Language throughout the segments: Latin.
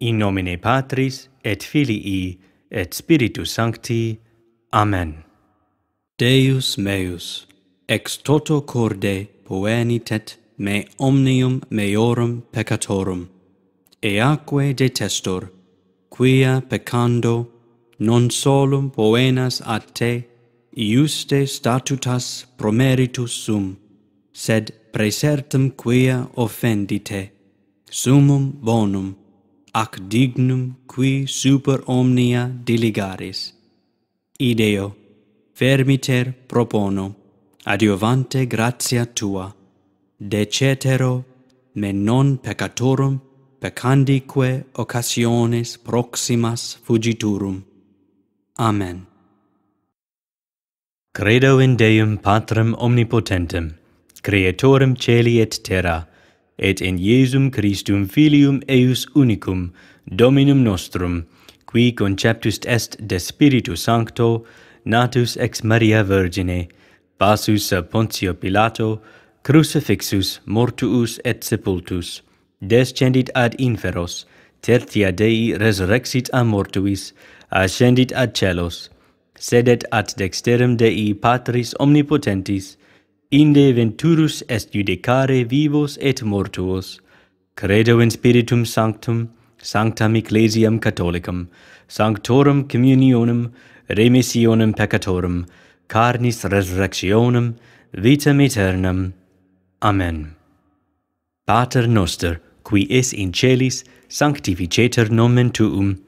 in nomine Patris et Filii et Spiritus Sancti. Amen. Deus meus, ex toto corde poenitet me omnium meorum peccatorum, eaque detestor, quia peccando non solum poenas a te, iuste statutas promeritus sum, sed presertum quia offendite, sumum bonum, ac dignum qui super omnia diligaris. Ideo, fermiter propono, adiovante gratia tua, decetero me non peccatorum peccandique occasiones proximas fugiturum. Amen. Credo in Deum Patrem Omnipotentem, Creatorem Celi et Terra, et in Iesum Christum filium eius unicum, Dominum nostrum, qui conceptus est de Spiritu Sancto, natus ex Maria Virgine, passus a Pontio Pilato, crucifixus mortuus et sepultus, descendit ad inferos, tertia Dei resurrexit a mortuis, ascendit ad celos, sedet ad dexterum Dei Patris omnipotentis, inde venturus est judicare vivos et mortuos. Credo in spiritum sanctum, sanctam ecclesiam catholicam, sanctorum communionem, remissionem peccatorum, carnis resurrectionem, vitam aeternam. Amen. Pater noster, qui es in celis, sanctificeter nomen tuum,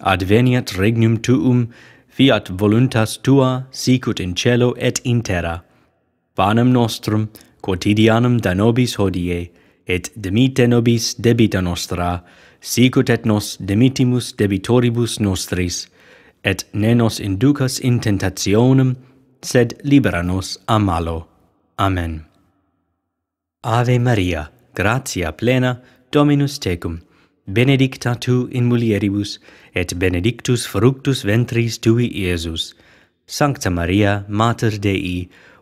adveniat regnum tuum, fiat voluntas tua, sicut in cielo et in terra panem nostrum quotidianum da nobis hodie, et dimite nobis debita nostra, sicut et nos dimitimus debitoribus nostris, et ne nos inducas in tentationem, sed libera nos a malo. Amen. Ave Maria, gratia plena, Dominus tecum, benedicta tu in mulieribus, et benedictus fructus ventris tui, Iesus. Sancta Maria, Mater Dei,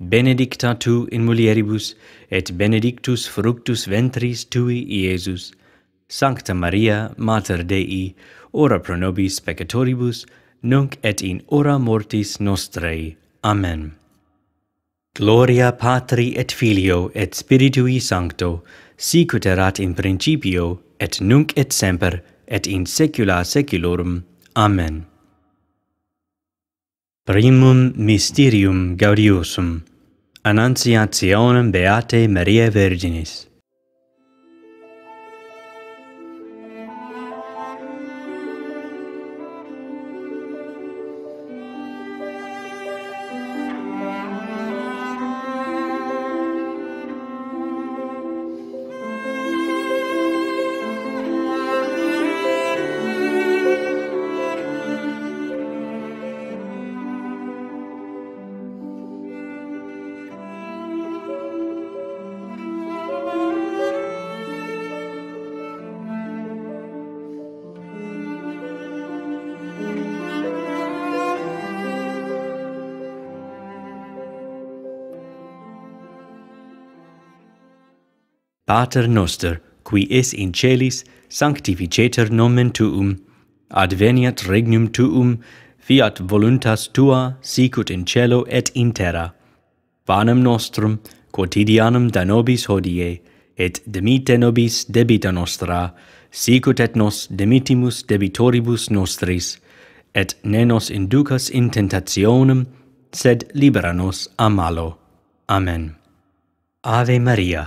benedicta tu in mulieribus, et benedictus fructus ventris tui, Iesus. Sancta Maria, Mater Dei, ora pro nobis peccatoribus, nunc et in ora mortis nostrei. Amen. Gloria Patri et Filio et Spiritui Sancto, sicut erat in principio, et nunc et semper, et in saecula saeculorum. Amen. Primum Mysterium Gaudiosum Annunciationem Beatae Mariae Virginis Pater noster, qui es in celis, sanctificeter nomen tuum, adveniat regnum tuum, fiat voluntas tua, sicut in cielo et in terra. Panem nostrum, quotidianum da nobis hodie, et demite nobis debita nostra, sicut et nos demitimus debitoribus nostris, et ne nos inducas in tentationem, sed libera nos a malo. Amen. Ave Maria,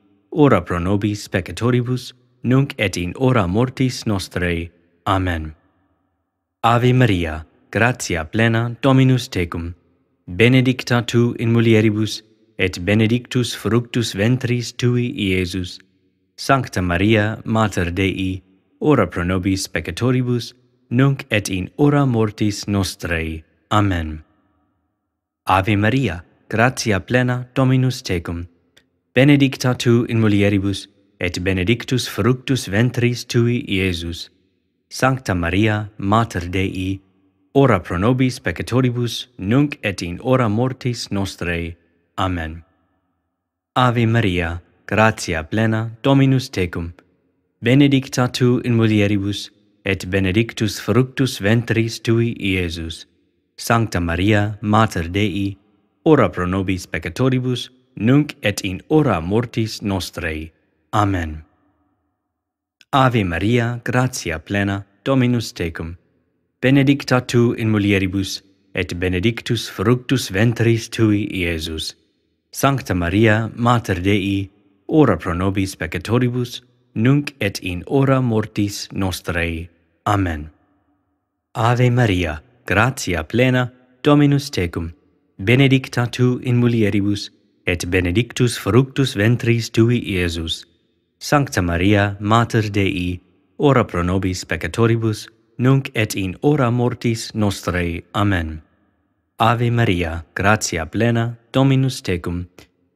ora pro nobis peccatoribus, nunc et in ora mortis nostrae. Amen. Ave Maria, gratia plena Dominus tecum, benedicta tu in mulieribus, et benedictus fructus ventris tui, Iesus. Sancta Maria, Mater Dei, ora pro nobis peccatoribus, nunc et in ora mortis nostrae. Amen. Ave Maria, gratia plena Dominus tecum, benedicta tu in mulieribus, et benedictus fructus ventris tui Iesus. Sancta Maria, Mater Dei, ora pro nobis peccatoribus, nunc et in ora mortis nostre. Amen. Ave Maria, gratia plena, Dominus tecum, benedicta tu in mulieribus, et benedictus fructus ventris tui Iesus. Sancta Maria, Mater Dei, ora pro nobis peccatoribus, nunc et in ora mortis nostre. Amen. Nunc et in ora mortis nostrae. Amen. Ave Maria, gratia plena, Dominus tecum. Benedicta tu in mulieribus et benedictus fructus ventris tui, Iesus. Sancta Maria, mater Dei, ora pro nobis peccatoribus, nunc et in ora mortis nostrae. Amen. Ave Maria, gratia plena, Dominus tecum. Benedicta tu in mulieribus et benedictus fructus ventris tui, Iesus. Sancta Maria, Mater Dei, ora pro nobis peccatoribus, nunc et in ora mortis nostrae. Amen. Ave Maria, gratia plena, Dominus tecum,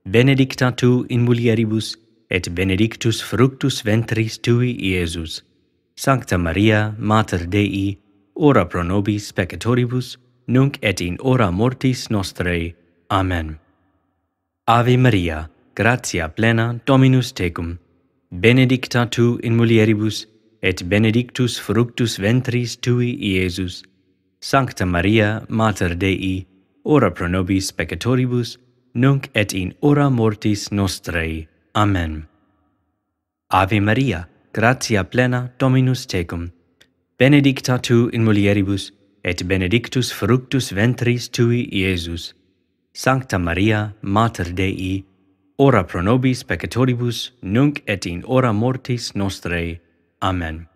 benedicta tu in mulieribus, et benedictus fructus ventris tui, Iesus. Sancta Maria, Mater Dei, ora pro nobis peccatoribus, nunc et in ora mortis nostrae. Amen. Ave Maria, gratia plena Dominus Tecum, benedicta Tu in mulieribus, et benedictus fructus ventris Tui, Iesus. Sancta Maria, Mater Dei, ora pro nobis peccatoribus, nunc et in ora mortis nostrei. Amen. Ave Maria, gratia plena Dominus Tecum, benedicta Tu in mulieribus, et benedictus fructus ventris Tui, Iesus. Sancta Maria, Mater Dei, ora pro nobis peccatoribus, nunc et in ora mortis nostre. Amen.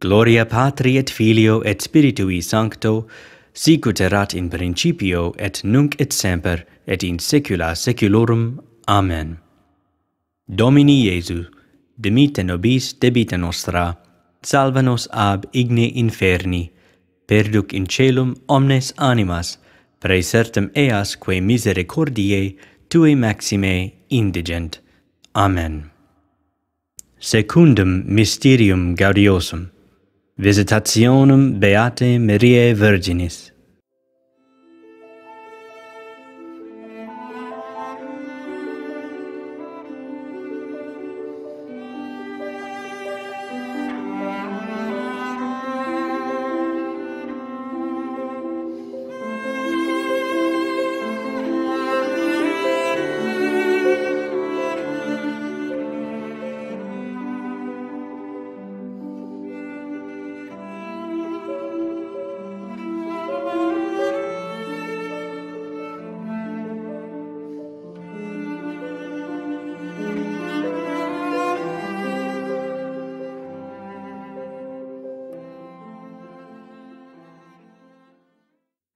Gloria Patri et Filio et Spiritui Sancto, sicut erat in principio et nunc et semper et in saecula saeculorum. Amen. Domini Iesu, dimitte nobis debita nostra, salva nos ab igne inferni, perduc in celum omnes animas, resertem eas quae misericordiae tuae maxime indigent amen secundum mysterium gaudiosum visitationum beate mariae virginis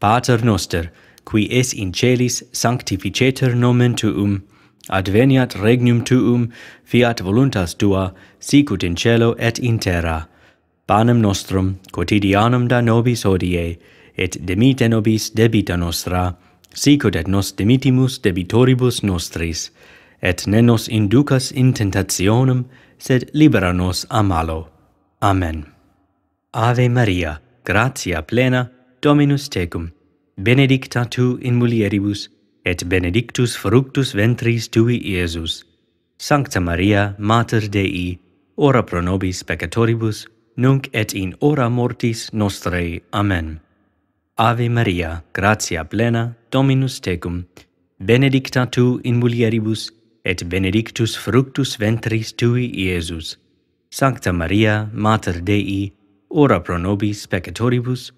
Pater noster, qui es in celis sanctificeter nomen tuum, adveniat regnum tuum, fiat voluntas tua, sicut in cielo et in terra. Panem nostrum quotidianum da nobis hodie, et demite nobis debita nostra, sicut et nos demitimus debitoribus nostris, et ne nos inducas in tentationem, sed libera nos a malo. Amen. Ave Maria, gratia plena, Dominus tecum, benedicta tu in mulieribus, et benedictus fructus ventris tui, Iesus. Sancta Maria, Mater Dei, ora pro nobis peccatoribus, nunc et in ora mortis nostrae. Amen. Ave Maria, gratia plena, Dominus tecum, benedicta tu in mulieribus, et benedictus fructus ventris tui, Iesus. Sancta Maria, Mater Dei, ora pro nobis peccatoribus, nunc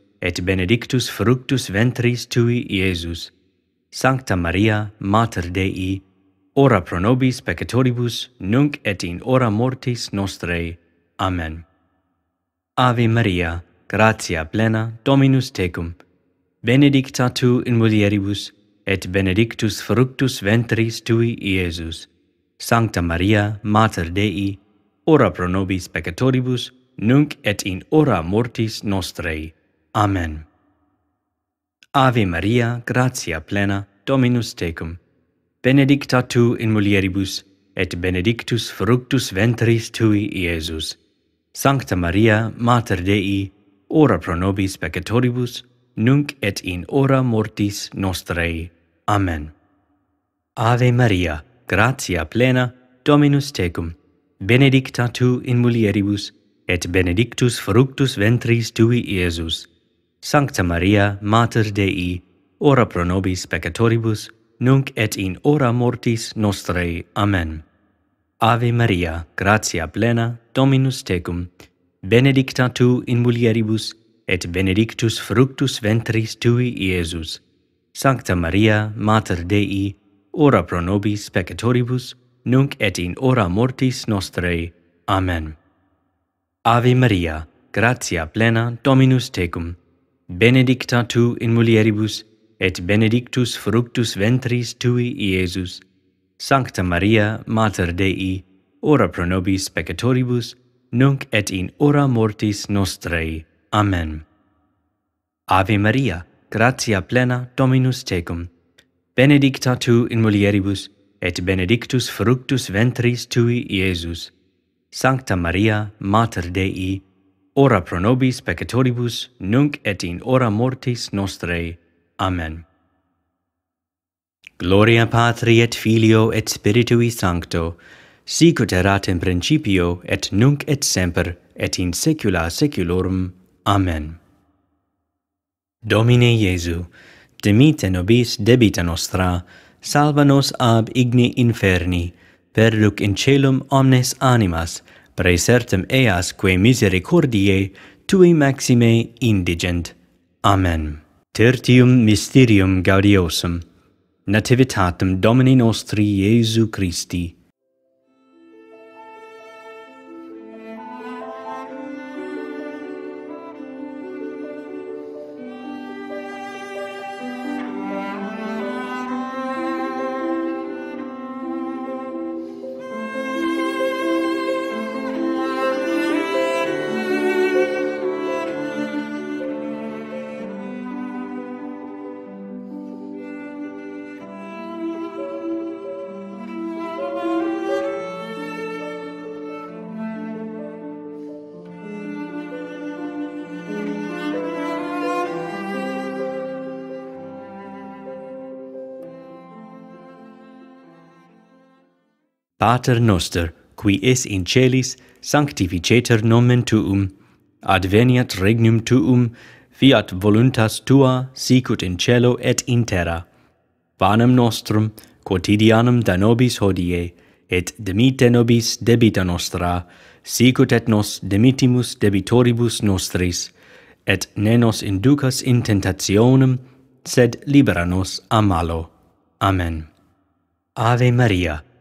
et benedictus fructus ventris tui, Iesus. Sancta Maria, Mater Dei, ora pro nobis peccatoribus, nunc et in ora mortis nostrei. Amen. Ave Maria, gratia plena, Dominus tecum, benedicta tu in mulieribus, et benedictus fructus ventris tui, Iesus. Sancta Maria, Mater Dei, ora pro nobis peccatoribus, nunc et in ora mortis nostrei. Amen. Amen. Ave Maria, gratia plena, Dominus tecum. Benedicta tu in mulieribus et benedictus fructus ventris tui, Iesus. Sancta Maria, Mater Dei, ora pro nobis peccatoribus, nunc et in ora mortis nostrae. Amen. Ave Maria, gratia plena, Dominus tecum. Benedicta tu in mulieribus, et benedictus fructus ventris tui, Iesus. Sancta Maria, Mater Dei, ora pro nobis peccatoribus, nunc et in ora mortis nostrae. Amen. Ave Maria, gratia plena, Dominus tecum, benedicta tu in mulieribus, et benedictus fructus ventris tui, Iesus. Sancta Maria, Mater Dei, ora pro nobis peccatoribus, nunc et in ora mortis nostrae. Amen. Ave Maria, gratia plena, Dominus tecum, benedicta benedicta Tu in mulieribus, et benedictus fructus ventris Tui, Iesus. Sancta Maria, Mater Dei, ora pro nobis peccatoribus, nunc et in ora mortis nostrei. Amen. Ave Maria, gratia plena Dominus Tecum, benedicta Tu in mulieribus, et benedictus fructus ventris Tui, Iesus. Sancta Maria, Mater Dei, ora pro nobis peccatoribus nunc et in hora mortis nostrae amen gloria patri et filio et spiritui sancto sic ut erat in principio et nunc et semper et in saecula saeculorum amen domine iesu dimitte nobis debita nostra salva nos ab igni inferni perduc in celum omnes animas praesertem eas quae misericordiae tui maxime indigent. Amen. Tertium mysterium gaudiosum, nativitatem Domini nostri Iesu Christi. Pater noster, qui es in celis, sanctificetur nomen tuum; adveniat regnum tuum; fiat voluntas tua, sicut in cielo et in terra. Panem nostrum quotidianum da nobis hodie, et dimitte nobis debita nostra, sicut et nos dimittimus debitoribus nostris, et ne nos inducas in tentationem, sed libera nos a malo. Amen. Ave Maria.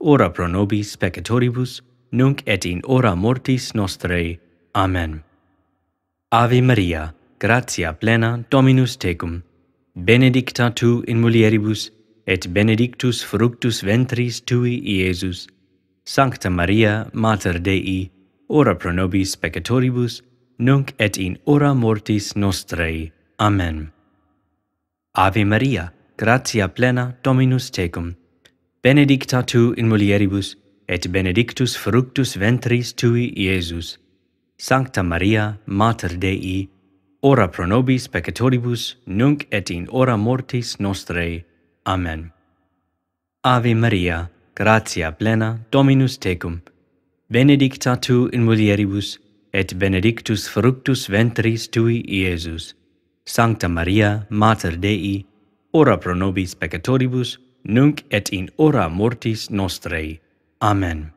ora pro nobis peccatoribus, nunc et in ora mortis nostrae. Amen. Ave Maria, gratia plena Dominus tecum, benedicta tu in mulieribus, et benedictus fructus ventris tui, Iesus. Sancta Maria, Mater Dei, ora pro nobis peccatoribus, nunc et in ora mortis nostrae. Amen. Ave Maria, gratia plena Dominus tecum, benedicta tu in mulieribus, et benedictus fructus ventris tui Iesus. Sancta Maria, Mater Dei, ora pro nobis peccatoribus, nunc et in ora mortis nostrei. Amen. Ave Maria, gratia plena, Dominus tecum, benedicta tu in mulieribus, et benedictus fructus ventris tui Iesus. Sancta Maria, Mater Dei, ora pro nobis peccatoribus, Nunc et in ora mortis nostrae. Amen.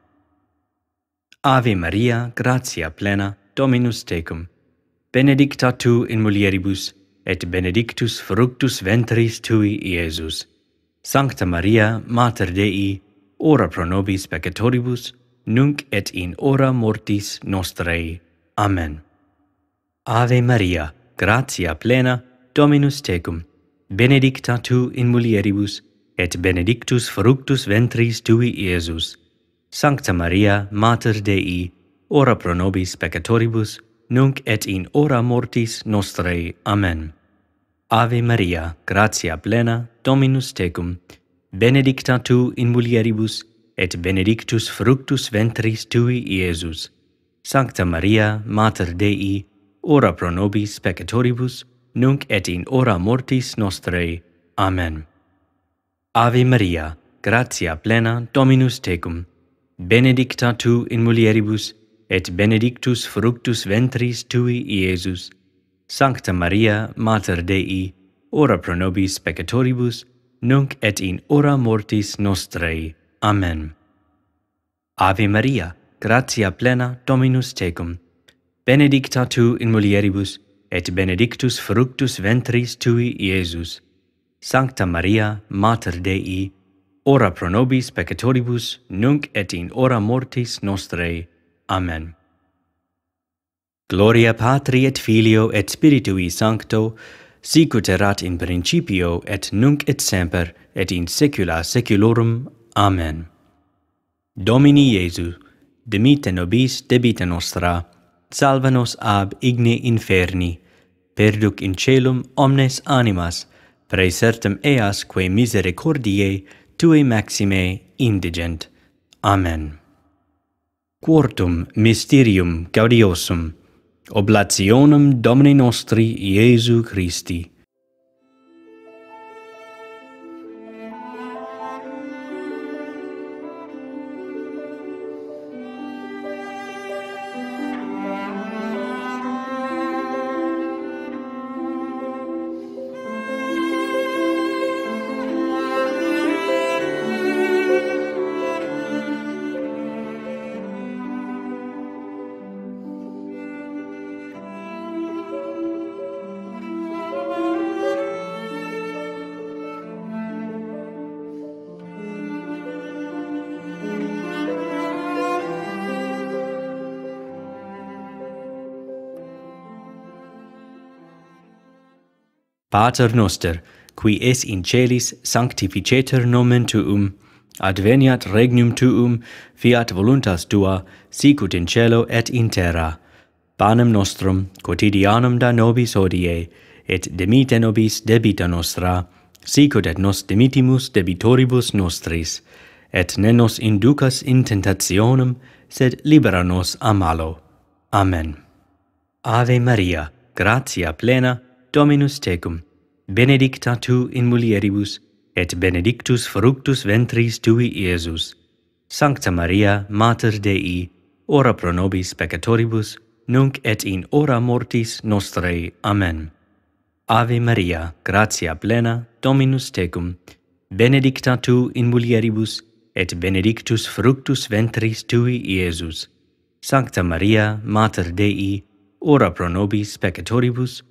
Ave Maria, gratia plena, Dominus tecum. Benedicta tu in mulieribus et benedictus fructus ventris tui Iesus. Sancta Maria, mater Dei, ora pro nobis peccatoribus, nunc et in ora mortis nostrae. Amen. Ave Maria, gratia plena, Dominus tecum. Benedicta tu in mulieribus et benedictus fructus ventris tui, Iesus. Sancta Maria, Mater Dei, ora pro nobis peccatoribus, nunc et in ora mortis nostrae. Amen. Ave Maria, gratia plena, Dominus tecum, benedicta tu in mulieribus, et benedictus fructus ventris tui, Iesus. Sancta Maria, Mater Dei, ora pro nobis peccatoribus, nunc et in ora mortis nostrae. Amen. Ave Maria, gratia plena Dominus Tecum, benedicta Tu in mulieribus, et benedictus fructus ventris Tui, Iesus. Sancta Maria, Mater Dei, ora pro nobis peccatoribus, nunc et in ora mortis nostrei. Amen. Ave Maria, gratia plena Dominus Tecum, benedicta Tu in mulieribus, et benedictus fructus ventris Tui, Iesus. Sancta Maria, Mater Dei, ora pro nobis peccatoribus, nunc et in ora mortis nostre. Amen. Gloria Patri et Filio et Spiritui Sancto, sicut erat in principio et nunc et semper et in saecula saeculorum. Amen. Domini Iesu, dimite nobis debita nostra, salva nos ab igne inferni, perduc in celum omnes animas, praesertem eas quae misericordiae tuae maxime indigent. Amen. Quortum mysterium gaudiosum, oblationum Domini nostri Iesu Christi. Pater noster, qui es in celis sanctificeter nomen tuum, adveniat regnum tuum, fiat voluntas tua, sicut in cielo et in terra. Panem nostrum, quotidianum da nobis odie, et demite nobis debita nostra, sicut et nos demitimus debitoribus nostris, et ne nos inducas in tentationem, sed libera nos a malo. Amen. Ave Maria, gratia plena, Dominus tecum, benedicta tu in mulieribus, et benedictus fructus ventris tui, Iesus. Sancta Maria, Mater Dei, ora pro nobis peccatoribus, nunc et in ora mortis nostrei. Amen. Ave Maria, gratia plena, Dominus tecum, benedicta tu in mulieribus, et benedictus fructus ventris tui, Iesus. Sancta Maria, Mater Dei, ora pro nobis peccatoribus, nunc et in ora mortis Amen.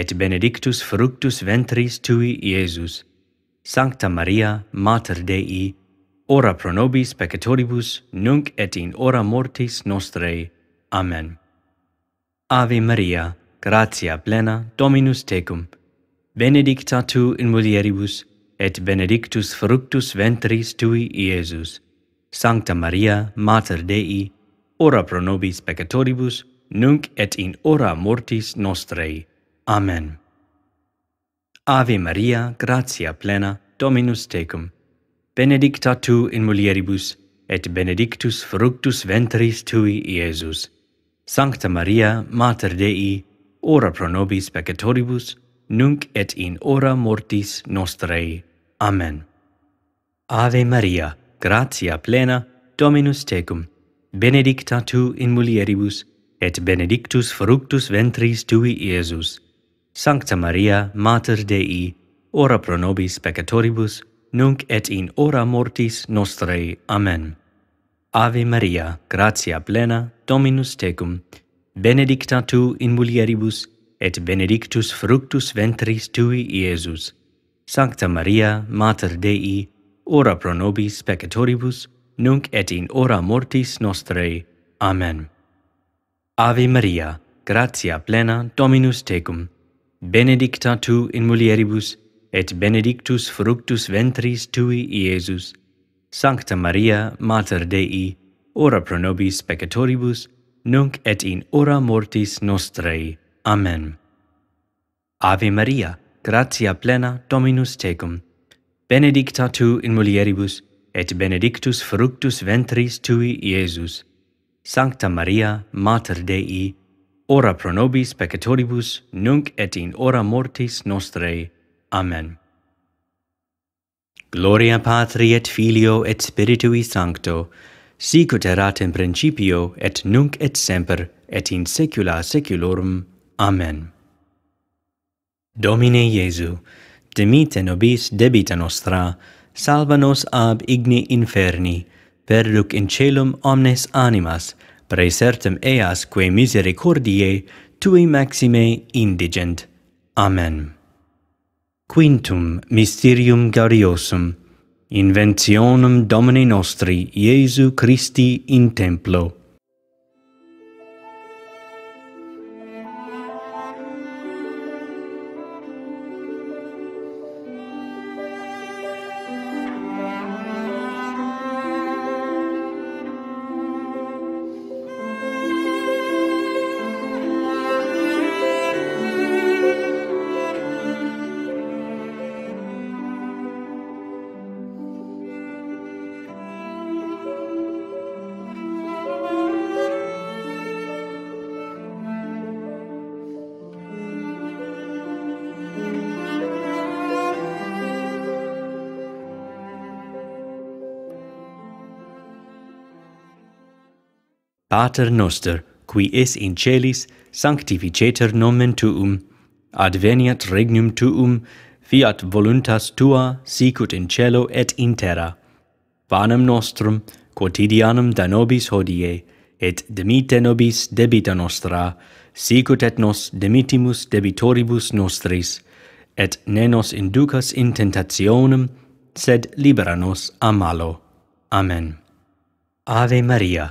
et benedictus fructus ventris tui, Iesus. Sancta Maria, Mater Dei, ora pro nobis peccatoribus, nunc et in ora mortis nostrae. Amen. Ave Maria, gratia plena, Dominus tecum, benedicta tu in mulieribus, et benedictus fructus ventris tui, Iesus. Sancta Maria, Mater Dei, ora pro nobis peccatoribus, nunc et in ora mortis nostrae. Amen. Ave Maria, gratia plena, Dominus tecum. Benedicta tu in mulieribus et benedictus fructus ventris tui, Iesus. Sancta Maria, Mater Dei, ora pro nobis peccatoribus, nunc et in ora mortis nostrae. Amen. Ave Maria, gratia plena, Dominus tecum. Benedicta tu in mulieribus, et benedictus fructus ventris tui, Iesus. Sancta Maria, Mater Dei, ora pro nobis peccatoribus, nunc et in ora mortis nostrae. Amen. Ave Maria, gratia plena, Dominus tecum, benedicta tu in mulieribus, et benedictus fructus ventris tui, Iesus. Sancta Maria, Mater Dei, ora pro nobis peccatoribus, nunc et in ora mortis nostrae. Amen. Ave Maria, gratia plena, Dominus tecum, benedicta benedicta tu in mulieribus, et benedictus fructus ventris tui Iesus, Sancta Maria, Mater Dei, ora pro nobis peccatoribus, nunc et in ora mortis nostrei. Amen. Ave Maria, gratia plena Dominus tecum, benedicta tu in mulieribus, et benedictus fructus ventris tui Iesus, Sancta Maria, Mater Dei, ora pro nobis peccatoribus, nunc et in ora mortis nostre. Amen. Gloria Patri et Filio et Spiritui Sancto, sicut erat in principio et nunc et semper, et in saecula saeculorum. Amen. Domine Iesu, dimite nobis debita nostra, salva nos ab igni inferni, perduc in celum omnes animas, praesertem eas quae misericordiae tui maxime indigent. Amen. Quintum mysterium gariosum, inventionum Domine nostri Iesu Christi in templo. Pater noster, qui es in celis, sanctificetur nomen tuum, adveniat regnum tuum, fiat voluntas tua sicut in cielo et in terra. Panem nostrum quotidianum da nobis hodie, et dimitte nobis debita nostra, sicut et nos dimittimus debitoribus nostris, et ne nos inducas in tentationem, sed libera nos a malo. Amen. Ave Maria,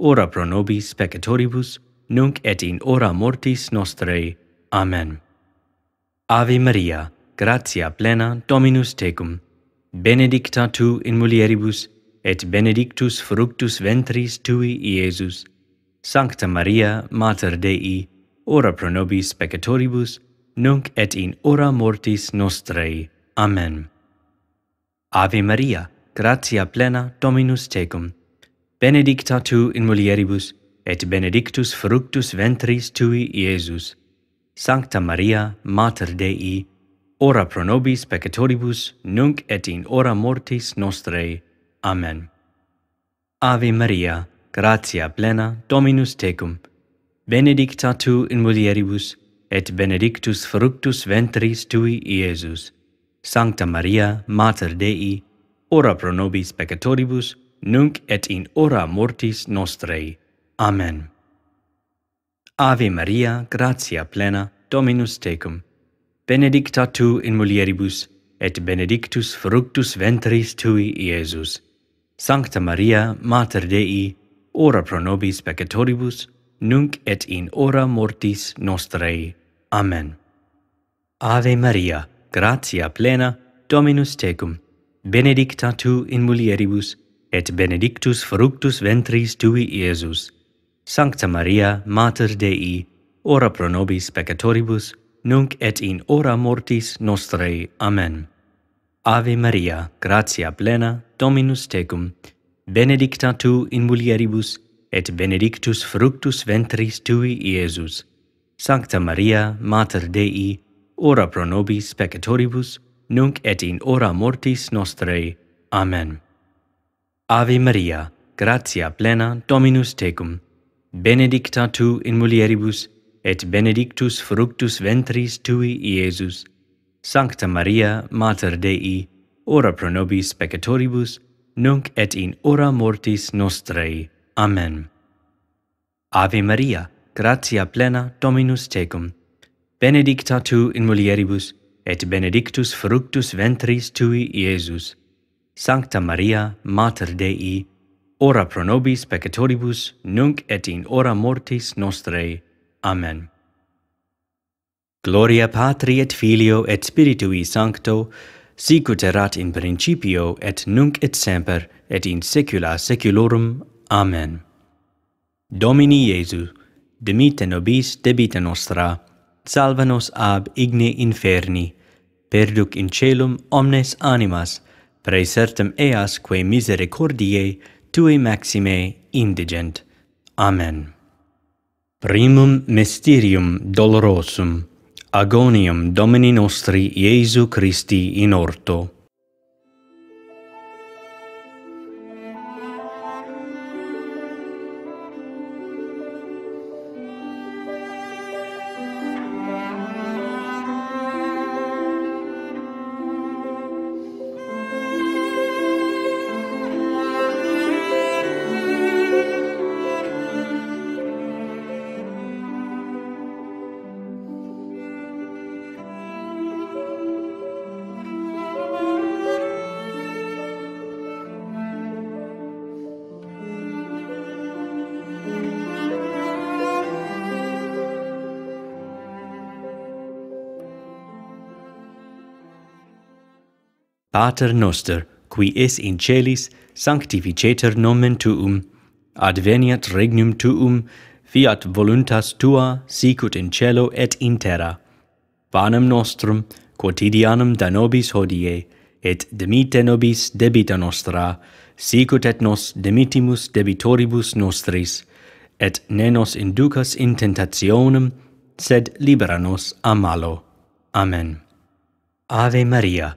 ora pro nobis peccatoribus, nunc et in ora mortis nostre. Amen. Ave Maria, gratia plena Dominus tecum, benedicta tu in mulieribus, et benedictus fructus ventris tui, Iesus. Sancta Maria, Mater Dei, ora pro nobis peccatoribus, nunc et in ora mortis nostre. Amen. Ave Maria, gratia plena Dominus tecum, benedicta benedicta tu in mulieribus, et benedictus fructus ventris tui, Iesus. Sancta Maria, Mater Dei, ora pro nobis peccatoribus, nunc et in ora mortis nostrae. Amen. Ave Maria, gratia plena, Dominus tecum, benedicta tu in mulieribus, et benedictus fructus ventris tui, Iesus. Sancta Maria, Mater Dei, ora pro nobis peccatoribus, Nunc et in ora mortis nostrae. Amen. Ave Maria, gratia plena, Dominus tecum. Benedicta tu in mulieribus et benedictus fructus ventris tui Iesus. Sancta Maria, mater Dei, ora pro nobis peccatoribus, nunc et in ora mortis nostrae. Amen. Ave Maria, gratia plena, Dominus tecum. Benedicta tu in mulieribus et benedictus fructus ventris tui Iesus. Sancta Maria, Mater Dei, ora pro nobis peccatoribus, nunc et in ora mortis nostrei. Amen. Ave Maria, gratia plena, Dominus tecum, benedicta tu in mulieribus, et benedictus fructus ventris tui Iesus. Sancta Maria, Mater Dei, ora pro nobis peccatoribus, nunc et in ora mortis nostrei. Amen. Ave Maria, gratia plena Dominus Tecum, benedicta Tu in mulieribus, et benedictus fructus ventris Tui, Iesus. Sancta Maria, Mater Dei, ora pro nobis peccatoribus, nunc et in ora mortis nostrei. Amen. Ave Maria, gratia plena Dominus Tecum, benedicta Tu in mulieribus, et benedictus fructus ventris Tui, Iesus. Sancta Maria, Mater Dei, ora pro nobis peccatoribus, nunc et in ora mortis nostrae. Amen. Gloria Patri et Filio et Spiritui Sancto, sicut erat in principio et nunc et semper et in saecula saeculorum. Amen. Domini Iesu, dimitte nobis debita nostra, salva nos ab igne inferni, perduc in celum omnes animas, et praesertem eas quae misericordiae tuae maxime indigent. Amen. Primum mysterium dolorosum, agonium Domini nostri Iesu Christi in orto. Pater noster, qui es in celis, sanctificetur nomen tuum, adveniat regnum tuum, fiat voluntas tua sicut in cielo et in terra. Panem nostrum quotidianum da nobis hodie, et dimitte nobis debita nostra, sicut et nos dimittimus debitoribus nostris, et ne nos inducas in tentationem, sed libera nos a malo. Amen. Ave Maria,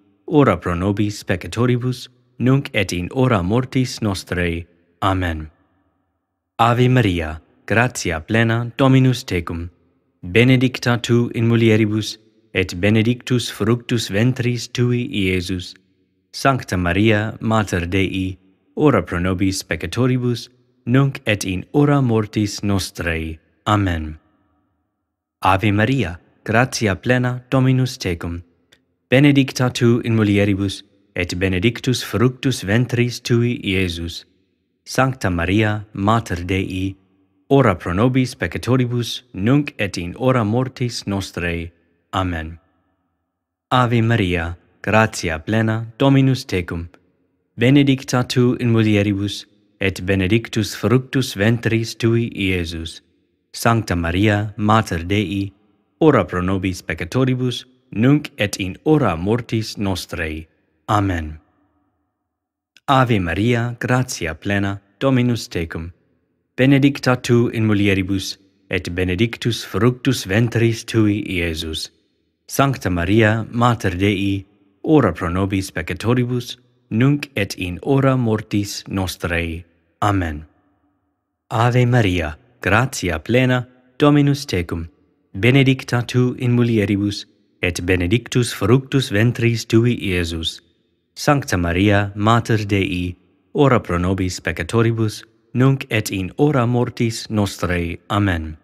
ora pro nobis peccatoribus, nunc et in ora mortis nostre. Amen. Ave Maria, gratia plena Dominus tecum, benedicta tu in mulieribus, et benedictus fructus ventris tui, Iesus. Sancta Maria, Mater Dei, ora pro nobis peccatoribus, nunc et in ora mortis nostre. Amen. Ave Maria, gratia plena Dominus tecum, benedicta benedicta tu in mulieribus, et benedictus fructus ventris tui, Iesus. Sancta Maria, Mater Dei, ora pro nobis peccatoribus, nunc et in ora mortis nostrei. Amen. Ave Maria, gratia plena, Dominus tecum, benedicta tu in mulieribus, et benedictus fructus ventris tui, Iesus. Sancta Maria, Mater Dei, ora pro nobis peccatoribus, nunc et in ora mortis Amen. Nunc et in ora mortis nostrae. Amen. Ave Maria, gratia plena, Dominus tecum. Benedicta tu in mulieribus, et benedictus fructus ventris tui, Iesus. Sancta Maria, mater Dei, ora pro nobis peccatoribus, nunc et in ora mortis nostrae. Amen. Ave Maria, gratia plena, Dominus tecum. Benedicta tu in mulieribus et benedictus fructus ventris tui Iesus. Sancta Maria, Mater Dei, ora pro nobis peccatoribus, nunc et in ora mortis nostrei. Amen.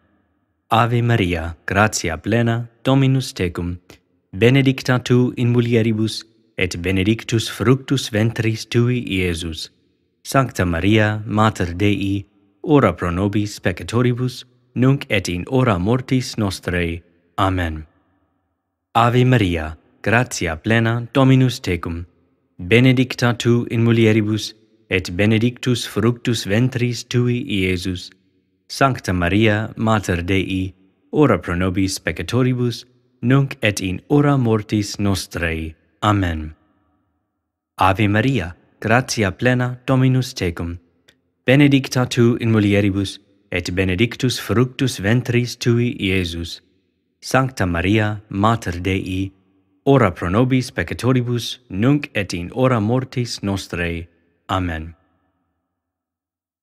Ave Maria, gratia plena, Dominus tecum, benedicta tu in mulieribus, et benedictus fructus ventris tui Iesus. Sancta Maria, Mater Dei, ora pro nobis peccatoribus, nunc et in ora mortis nostrei. Amen. Ave Maria, gratia plena Dominus Tecum, benedicta Tu in mulieribus, et benedictus fructus ventris Tui, Iesus. Sancta Maria, Mater Dei, ora pro nobis peccatoribus, nunc et in ora mortis nostrei. Amen. Ave Maria, gratia plena Dominus Tecum, benedicta Tu in mulieribus, et benedictus fructus ventris Tui, Iesus. Sancta Maria, Mater Dei, ora pro nobis peccatoribus, nunc et in ora mortis nostrae. Amen.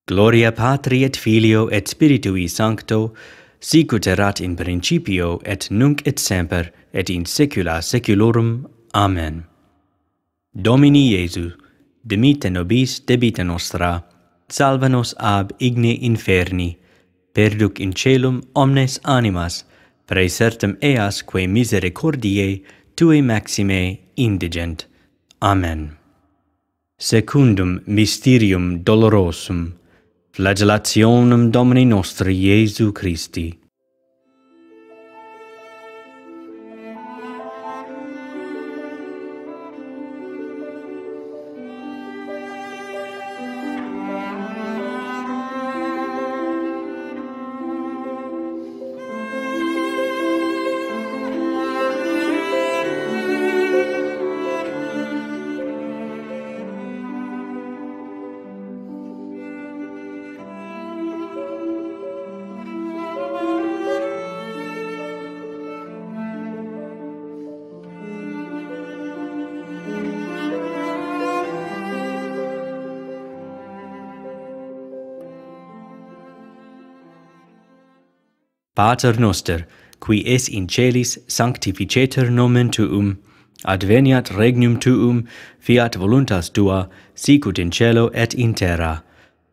Gloria Patri et Filio et Spiritui Sancto, sicut erat in principio et nunc et semper et in saecula saeculorum. Amen. Domini Iesu, dimite nobis debita nostra, salva nos ab igne inferni, perduc in celum omnes animas, et praesertem eas quae misericordiae tuae maxime indigent. Amen. Secundum mysterium dolorosum, flagellationem Domini nostri Iesu Christi, Pater noster, qui es in celis sanctificeter nomen tuum, adveniat regnum tuum, fiat voluntas tua, sicut in cielo et in terra.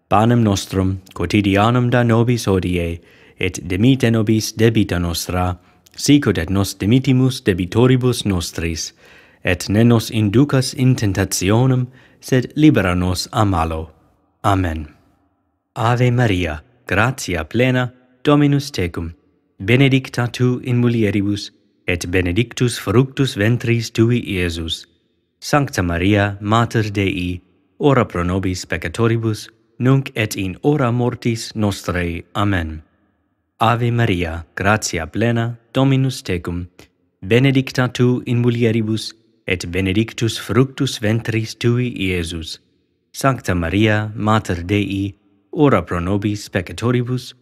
Panem nostrum, quotidianum da nobis odie, et demite nobis debita nostra, sicut et nos demitimus debitoribus nostris, et ne nos inducas in tentationem, sed libera nos a malo. Amen. Ave Maria, gratia plena, Dominus tecum, benedicta tu in mulieribus, et benedictus fructus ventris tui, Iesus. Sancta Maria, Mater Dei, ora pro nobis peccatoribus, nunc et in ora mortis nostrae. Amen. Ave Maria, gratia plena, Dominus tecum, benedicta tu in mulieribus, et benedictus fructus ventris tui, Iesus. Sancta Maria, Mater Dei, ora pro nobis peccatoribus, nunc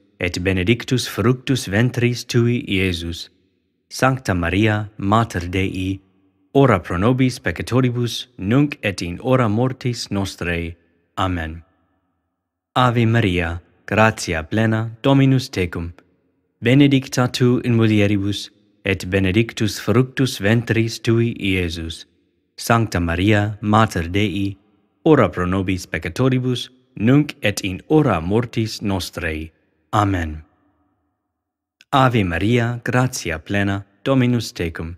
et benedictus fructus ventris tui, Iesus. Sancta Maria, Mater Dei, ora pro nobis peccatoribus, nunc et in ora mortis nostrae. Amen. Ave Maria, gratia plena, Dominus tecum. Benedicta tu in mulieribus, et benedictus fructus ventris tui, Iesus. Sancta Maria, Mater Dei, ora pro nobis peccatoribus, nunc et in ora mortis nostrae. Amen. Ave Maria, gratia plena, Dominus tecum.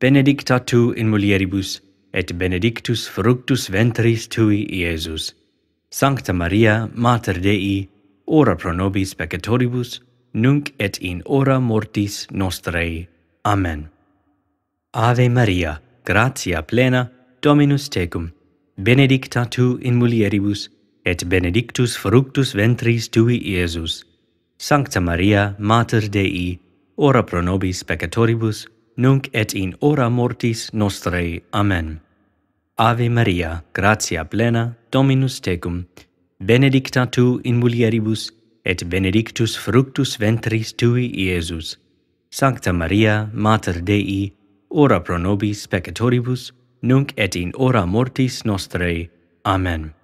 Benedicta tu in mulieribus et benedictus fructus ventris tui, Iesus. Sancta Maria, Mater Dei, ora pro nobis peccatoribus, nunc et in ora mortis nostrae. Amen. Ave Maria, gratia plena, Dominus tecum. Benedicta tu in mulieribus, et benedictus fructus ventris tui, Iesus. Sancta Maria, Mater Dei, ora pro nobis peccatoribus, nunc et in ora mortis nostrae. Amen. Ave Maria, gratia plena, Dominus tecum, benedicta tu in mulieribus, et benedictus fructus ventris tui, Iesus. Sancta Maria, Mater Dei, ora pro nobis peccatoribus, nunc et in ora mortis nostrae. Amen.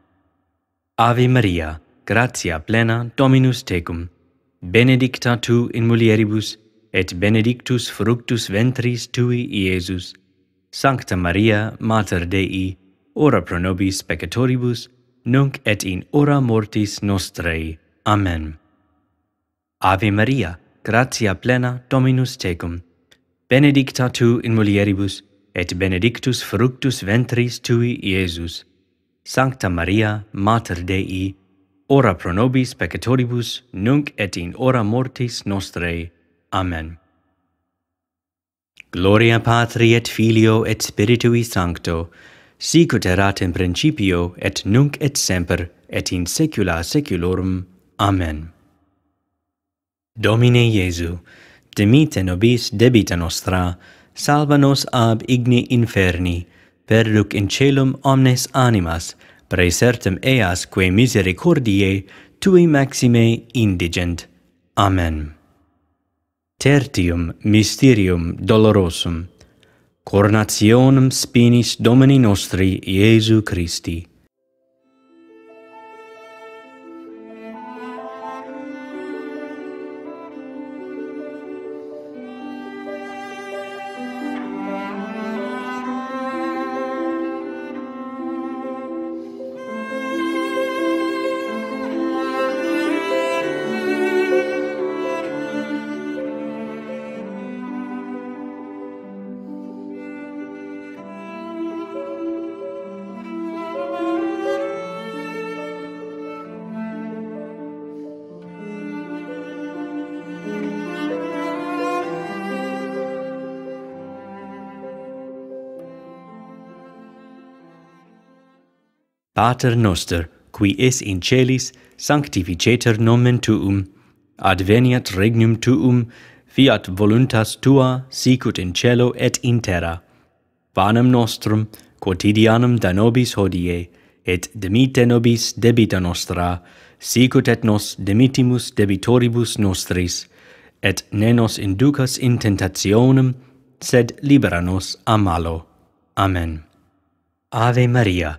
Ave Maria, gratia plena, Dominus tecum, benedicta benedicta tu in mulieribus, et benedictus fructus ventris tui Iesus. Sancta Maria, Mater Dei, ora pro nobis peccatoribus, nunc et in ora mortis nostrei. Amen. Ave Maria, gratia plena Dominus tecum, benedicta tu in mulieribus, et benedictus fructus ventris tui Iesus. Sancta Maria, Mater Dei, ora pro nobis peccatoribus, nunc et in ora mortis nostre. Amen. Gloria Patri et Filio et Spiritui Sancto, sicut erat in principio, et nunc et semper, et in saecula saeculorum. Amen. Domine Iesu, dimite nobis debita nostra, salva nos ab igni inferni, perduc in celum omnes animas, et praesertim eas quae misericordiae tui maxime indigent. Amen. Tertium mysterium dolorosum, cornationum spinis Domini nostri Iesu Christi. Pater noster, qui es in celis, sanctificetur nomen tuum, adveniat regnum tuum, fiat voluntas tua sicut in cielo et in terra. Panem nostrum quotidianum da nobis hodie, et dimitte nobis debita nostra, sicut et nos dimittimus debitoribus nostris, et ne nos inducas in tentationem, sed libera nos a malo. Amen. Ave Maria,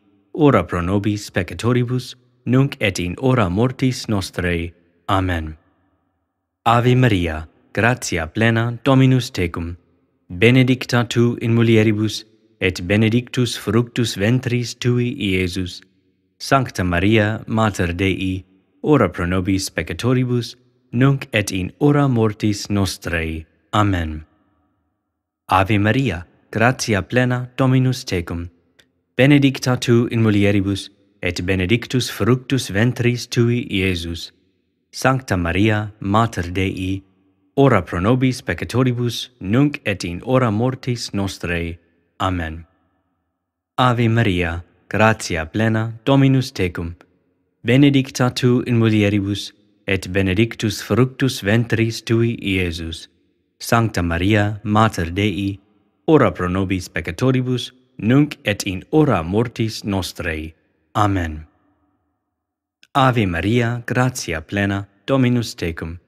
ora pro nobis peccatoribus, nunc et in ora mortis nostrae. Amen. Ave Maria, gratia plena Dominus tecum, benedicta tu in mulieribus, et benedictus fructus ventris tui, Iesus. Sancta Maria, Mater Dei, ora pro nobis peccatoribus, nunc et in ora mortis nostrae. Amen. Ave Maria, gratia plena Dominus tecum, benedicta tu in mulieribus, et benedictus fructus ventris tui, Iesus. Sancta Maria, Mater Dei, ora pro nobis peccatoribus, nunc et in ora mortis nostrei. Amen. Ave Maria, gratia plena, Dominus tecum, benedicta tu in mulieribus, et benedictus fructus ventris tui, Iesus. Sancta Maria, Mater Dei, ora pro nobis peccatoribus, Nunc et in ora mortis nostrae. Amen. Ave Maria, gratia plena, Dominus tecum.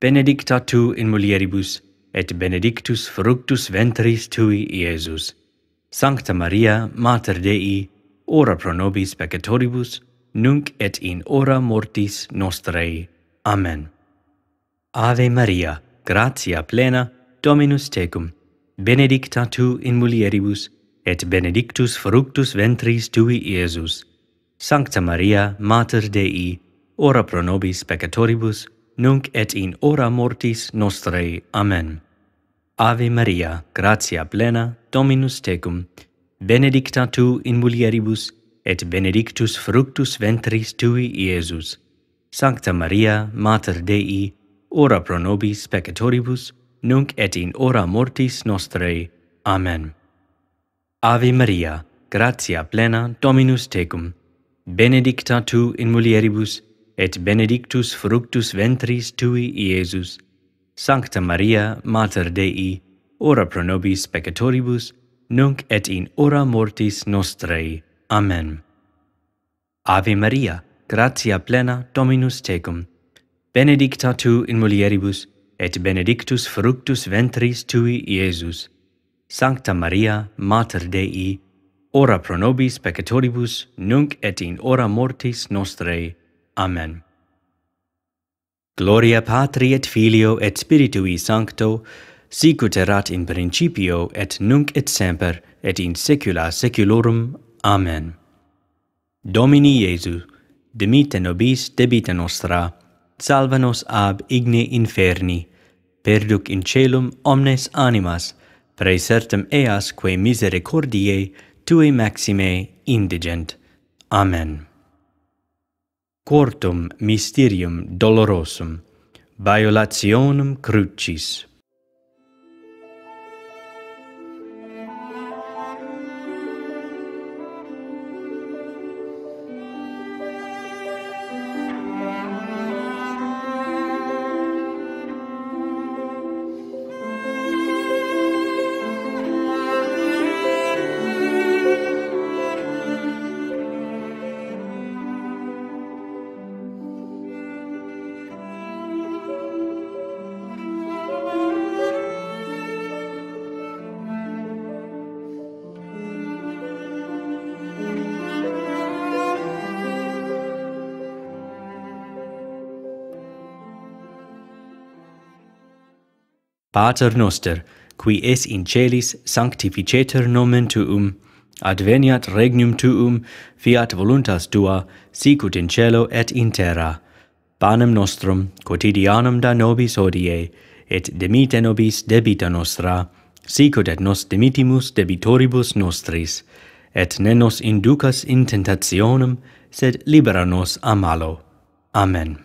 Benedicta tu in mulieribus et benedictus fructus ventris tui, Iesus. Sancta Maria, mater Dei, ora pro nobis peccatoribus, nunc et in ora mortis nostrae. Amen. Ave Maria, gratia plena, Dominus tecum. Benedicta tu in mulieribus et benedictus fructus ventris tui, Iesus. Sancta Maria, Mater Dei, ora pro nobis peccatoribus, nunc et in ora mortis nostrae. Amen. Ave Maria, gratia plena, Dominus tecum, benedicta tu in mulieribus, et benedictus fructus ventris tui, Iesus. Sancta Maria, Mater Dei, ora pro nobis peccatoribus, nunc et in ora mortis nostrae. Amen. Ave Maria, gratia plena Dominus Tecum, benedicta Tu in mulieribus, et benedictus fructus ventris Tui, Iesus. Sancta Maria, Mater Dei, ora pro nobis peccatoribus, nunc et in ora mortis nostrei. Amen. Ave Maria, gratia plena Dominus Tecum, benedicta Tu in mulieribus, et benedictus fructus ventris Tui, Iesus. Sancta Maria, Mater Dei, ora pro nobis peccatoribus, nunc et in ora mortis nostrae. Amen. Gloria Patri et Filio et Spiritui Sancto, sicut erat in principio et nunc et semper et in saecula saeculorum. Amen. Domini Iesu, dimite nobis debita nostra, salva nos ab igne inferni, perduc in celum omnes animas, praesertem eas quae misericordiae tuae maxime indigent. Amen. Quortum mysterium dolorosum, violationum crucis. Pater noster, qui es in celis sanctificeter nomen tuum, adveniat regnum tuum, fiat voluntas tua, sicut in celo et in terra. Panem nostrum, quotidianum da nobis odie, et demite nobis debita nostra, sicut et nos demitimus debitoribus nostris, et ne nos inducas in tentationem, sed libera nos a malo. Amen.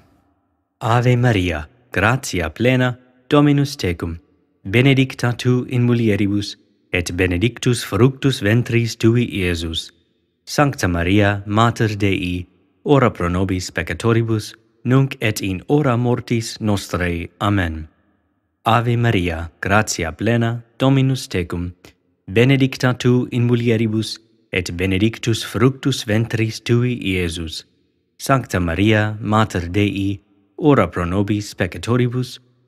Ave Maria, gratia plena, Dominus tecum, benedicta tu in mulieribus, et benedictus fructus ventris tui, Iesus. Sancta Maria, Mater Dei, ora pro nobis peccatoribus, nunc et in ora mortis nostrei. Amen. Ave Maria, gratia plena, Dominus tecum, benedicta tu in mulieribus, et benedictus fructus ventris tui, Iesus. Sancta Maria, Mater Dei, ora pro nobis peccatoribus,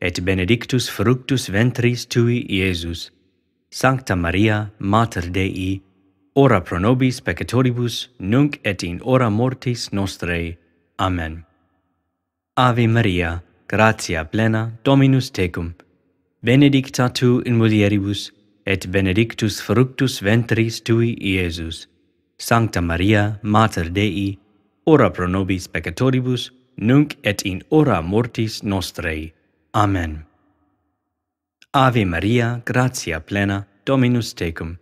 et benedictus fructus ventris tui, Iesus. Sancta Maria, Mater Dei, ora pro nobis peccatoribus, nunc et in ora mortis nostrei. Amen. Ave Maria, gratia plena, Dominus tecum, benedicta tu in mulieribus, et benedictus fructus ventris tui, Iesus. Sancta Maria, Mater Dei, ora pro nobis peccatoribus, nunc et in ora mortis nostrei. Amen. Amen. Ave Maria, gratia plena, Dominus tecum.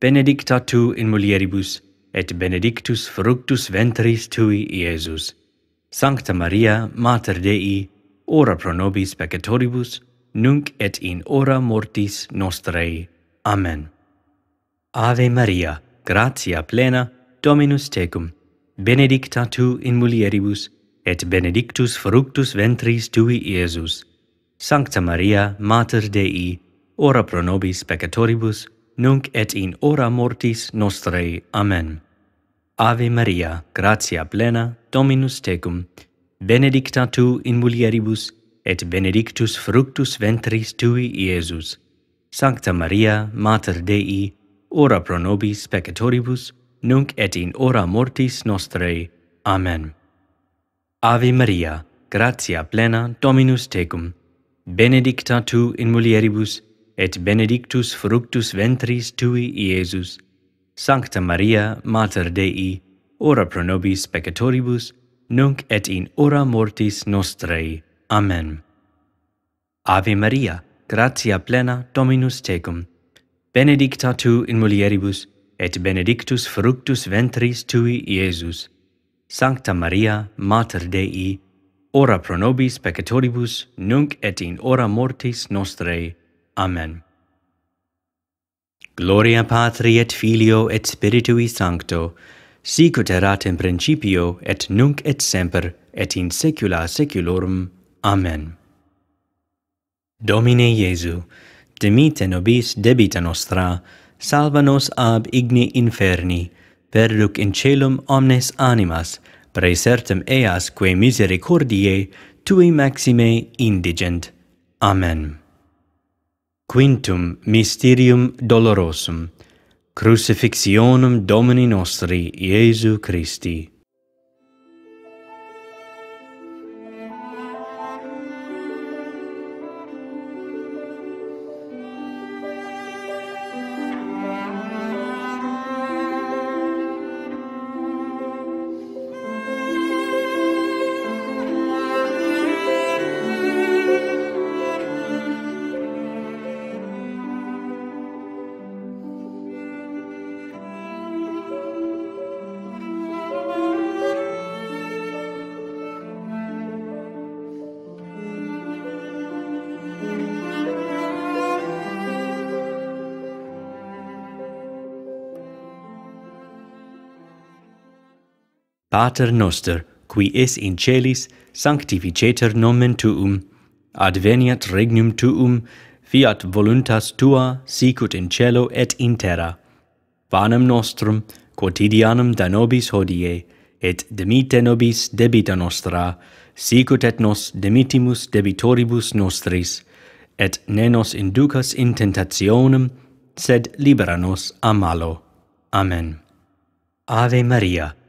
Benedicta tu in mulieribus et benedictus fructus ventris tui, Iesus. Sancta Maria, Mater Dei, ora pro nobis peccatoribus, nunc et in ora mortis nostrei. Amen. Ave Maria, gratia plena, Dominus tecum. Benedicta tu in mulieribus, et benedictus fructus ventris tui, Iesus. Sancta Maria, Mater Dei, ora pro nobis peccatoribus, nunc et in ora mortis nostrae. Amen. Ave Maria, gratia plena, Dominus tecum, benedicta tu in mulieribus, et benedictus fructus ventris tui, Iesus. Sancta Maria, Mater Dei, ora pro nobis peccatoribus, nunc et in ora mortis nostrae. Amen. Ave Maria, gratia plena, Dominus tecum, benedicta tu in mulieribus, benedicta Tu in mulieribus, et benedictus fructus ventris Tui, Iesus. Sancta Maria, Mater Dei, ora pro nobis peccatoribus, nunc et in ora mortis nostrei. Amen. Ave Maria, gratia plena Dominus Tecum, benedicta Tu in mulieribus, et benedictus fructus ventris Tui, Iesus. Sancta Maria, Mater Dei, ora pro nobis peccatoribus, nunc et in ora mortis nostrei. Amen. Gloria Patri et Filio et Spiritui Sancto, sicut erat in principio, et nunc et semper, et in saecula saeculorum. Amen. Domine Iesu, dimite nobis debita nostra, salva nos ab igni inferni, perduc in celum omnes animas, et praesertem eas quae misericordiae tui maxime indigent. Amen. Quintum mysterium dolorosum, crucifixionum Domini nostri, Iesu Christi. Pater noster, qui es in celis, sanctificetur nomen tuum, adveniat regnum tuum, fiat voluntas tua sicut in cielo et in terra. Panem nostrum quotidianum da nobis hodie et demite nobis debita nostra sicut et nos demitimus debitoribus nostris et ne nos inducas in tentationem sed libera nos a malo amen ave maria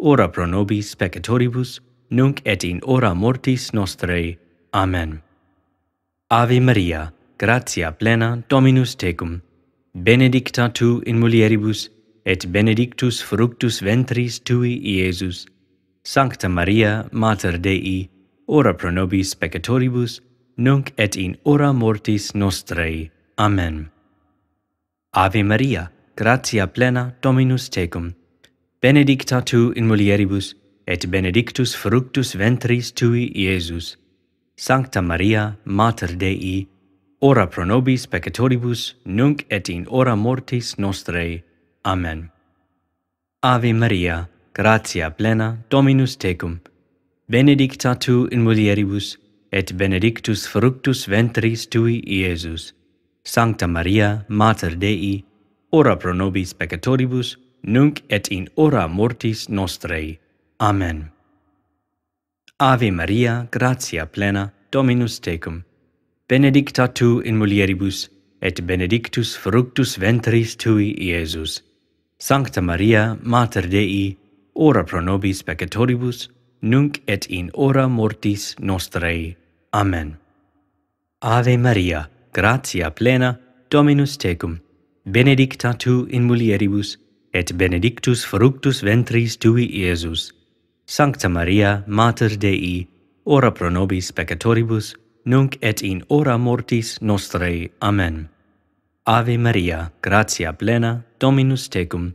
ora pro nobis peccatoribus, nunc et in ora mortis nostrae. Amen. Ave Maria, gratia plena Dominus tecum, benedicta tu in mulieribus, et benedictus fructus ventris tui, Iesus. Sancta Maria, Mater Dei, ora pro nobis peccatoribus, nunc et in ora mortis nostrae. Amen. Ave Maria, gratia plena Dominus tecum, benedicta benedicta tu in mulieribus, et benedictus fructus ventris tui, Iesus. Sancta Maria, Mater Dei, ora pro nobis peccatoribus, nunc et in ora mortis nostrae. Amen. Ave Maria, gratia plena, Dominus tecum, benedicta tu in mulieribus, et benedictus fructus ventris tui, Iesus. Sancta Maria, Mater Dei, ora pro nobis peccatoribus, Nunc et in ora mortis nostrae. Amen. Ave Maria, gratia plena, Dominus tecum. Benedicta tu in mulieribus et benedictus fructus ventris tui Iesus. Sancta Maria, mater Dei, ora pro nobis peccatoribus, nunc et in ora mortis nostrae. Amen. Ave Maria, gratia plena, Dominus tecum. Benedicta tu in mulieribus et benedictus fructus ventris tui, Iesus. Sancta Maria, Mater Dei, ora pro nobis peccatoribus, nunc et in ora mortis nostrei. Amen. Ave Maria, gratia plena, Dominus tecum,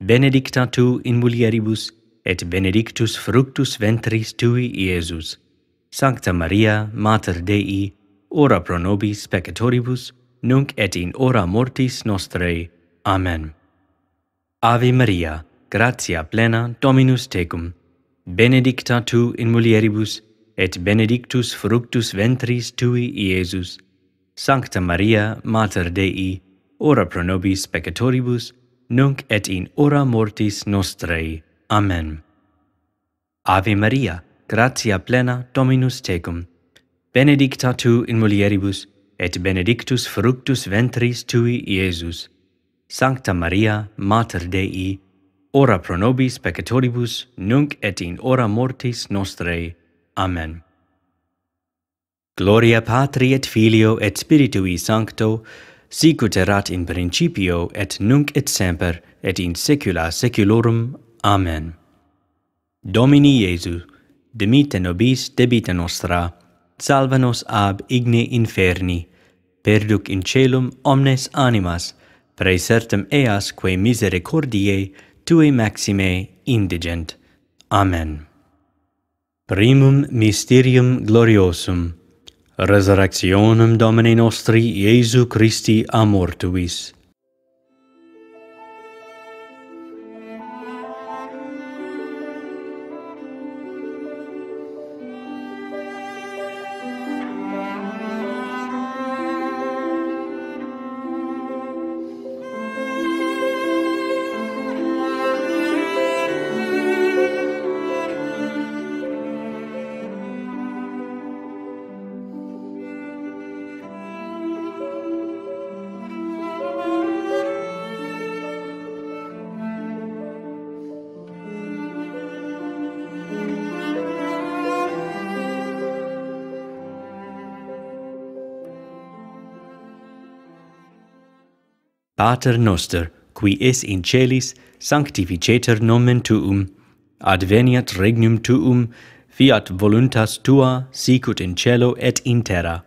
benedicta tu in mulieribus, et benedictus fructus ventris tui, Iesus. Sancta Maria, Mater Dei, ora pro nobis peccatoribus, nunc et in ora mortis nostrei. Amen. Ave Maria, gratia plena Dominus tecum, benedicta tu in mulieribus, et benedictus fructus ventris tui, Iesus. Sancta Maria, Mater Dei, ora pro nobis peccatoribus, nunc et in ora mortis nostrei. Amen. Ave Maria, gratia plena Dominus tecum, benedicta tu in mulieribus, et benedictus fructus ventris tui, Iesus. Sancta Maria, Mater Dei, ora pro nobis peccatoribus, nunc et in ora mortis nostre. Amen. Gloria Patri et Filio et Spiritui Sancto, sicut erat in principio et nunc et semper et in saecula saeculorum. Amen. Domini Iesu, dimite nobis debita nostra, salva nos ab igne inferni, perduc in celum omnes animas, et praesertem eas quae misericordiae tue maxime indigent. Amen. Primum mysterium gloriosum, resurrectionem Domine nostri Iesu Christi amor tuis. Pater noster, qui es in celis, sanctificetur nomen tuum, adveniat regnum tuum, fiat voluntas tua sicut in cielo et in terra.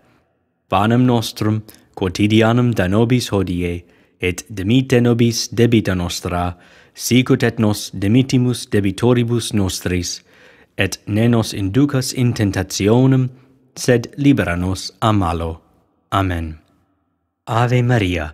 Panem nostrum quotidianum da nobis hodie et demite nobis debita nostra sicut et nos demitimus debitoribus nostris et ne nos inducas in tentationem sed libera nos a malo amen ave maria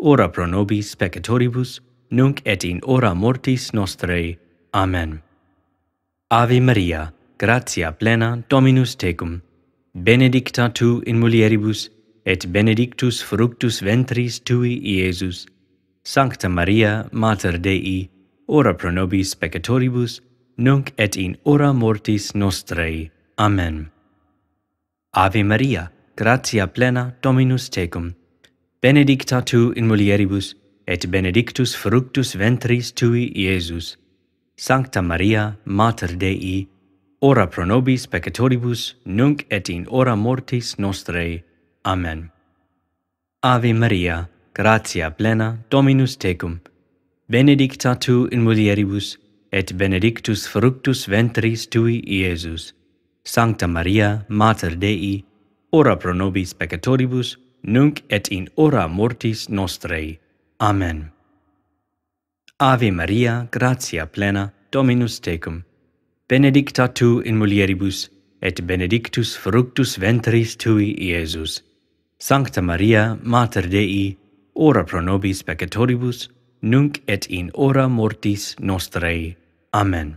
ora pro nobis peccatoribus, nunc et in ora mortis nostrae. Amen. Ave Maria, gratia plena Dominus tecum, benedicta tu in mulieribus, et benedictus fructus ventris tui, Iesus. Sancta Maria, Mater Dei, ora pro nobis peccatoribus, nunc et in ora mortis nostrae. Amen. Ave Maria, gratia plena Dominus tecum, benedicta benedicta tu in mulieribus, et benedictus fructus ventris tui, Iesus. Sancta Maria, Mater Dei, ora pro nobis peccatoribus, nunc et in ora mortis nostrae. Amen. Ave Maria, gratia plena, Dominus tecum, benedicta tu in mulieribus, et benedictus fructus ventris tui, Iesus. Sancta Maria, Mater Dei, ora pro nobis peccatoribus, Nunc et in ora mortis nostrae. Amen. Ave Maria, gratia plena, Dominus tecum. Benedicta tu in mulieribus, et benedictus fructus ventris tui, Iesus. Sancta Maria, mater Dei, ora pro nobis peccatoribus, nunc et in ora mortis nostrae. Amen.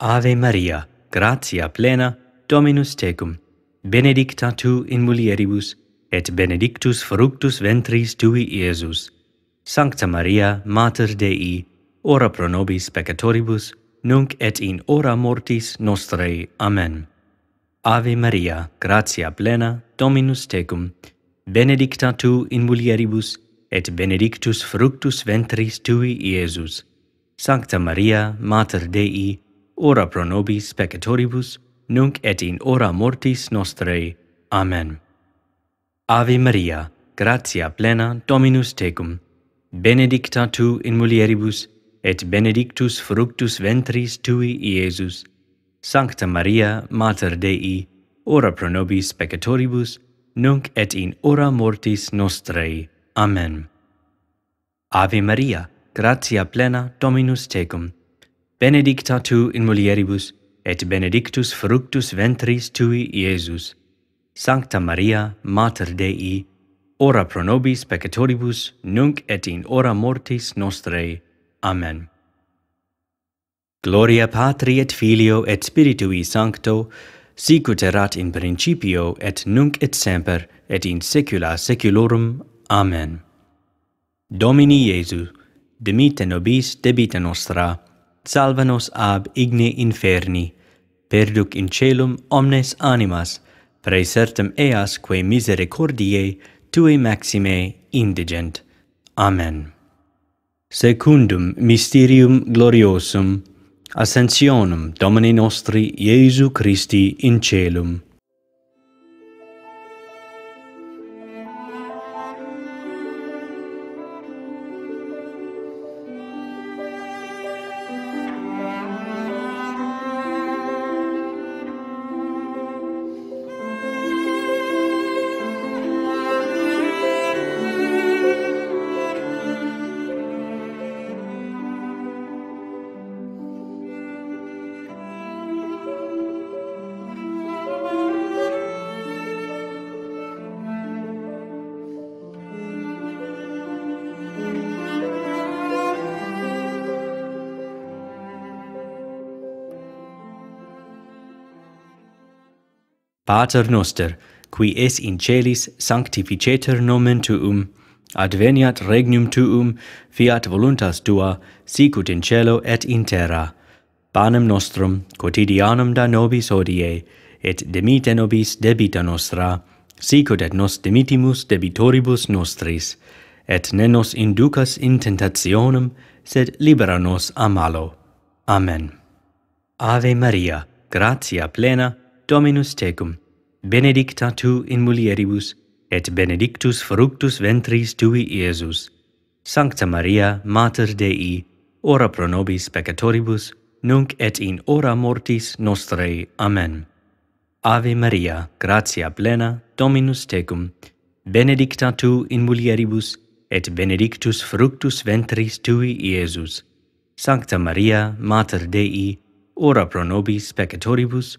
Ave Maria, gratia plena, Dominus tecum. Benedicta tu in mulieribus et benedictus fructus ventris tui, Iesus. Sancta Maria, Mater Dei, ora pro nobis peccatoribus, nunc et in ora mortis nostrei. Amen. Ave Maria, gratia plena, Dominus tecum, benedicta tu in mulieribus, et benedictus fructus ventris tui, Iesus. Sancta Maria, Mater Dei, ora pro nobis peccatoribus, nunc et in ora mortis nostrei. Amen. Ave Maria, gratia plena Dominus tecum, benedicta tu in mulieribus, et benedictus fructus ventris tui, Iesus. Sancta Maria, Mater Dei, ora pro nobis peccatoribus, nunc et in ora mortis nostrei. Amen. Ave Maria, gratia plena Dominus tecum, benedicta tu in mulieribus, et benedictus fructus ventris tui, Iesus. Sancta Maria, Mater Dei, ora pro nobis peccatoribus, nunc et in ora mortis nostre. Amen. Gloria Patri et Filio et Spiritui Sancto, sicut erat in principio et nunc et semper et in saecula saeculorum. Amen. Domini Iesu, dimite nobis debita nostra, salva nos ab igne inferni, perduc in celum omnes animas, et praesertem eas quae misericordiae tuae maxime indigent. Amen. Secundum mysterium gloriosum, ascensionum Domini nostri Iesu Christi in celum. Pater noster, qui es in celis sanctificeter nomen tuum, adveniat regnum tuum, fiat voluntas tua, sicut in cielo et in terra. Panem nostrum, quotidianum da nobis odie, et demite nobis debita nostra, sicut et nos demitimus debitoribus nostris, et ne nos inducas in tentationem, sed libera nos a malo. Amen. Ave Maria, gratia plena, Dominus tecum, benedicta tu in mulieribus, et benedictus fructus ventris tui, Iesus. Sancta Maria, Mater Dei, ora pro nobis peccatoribus, nunc et in ora mortis nostrei. Amen. Ave Maria, gratia plena, Dominus tecum, benedicta tu in mulieribus, et benedictus fructus ventris tui, Iesus. Sancta Maria, Mater Dei, ora pro nobis peccatoribus,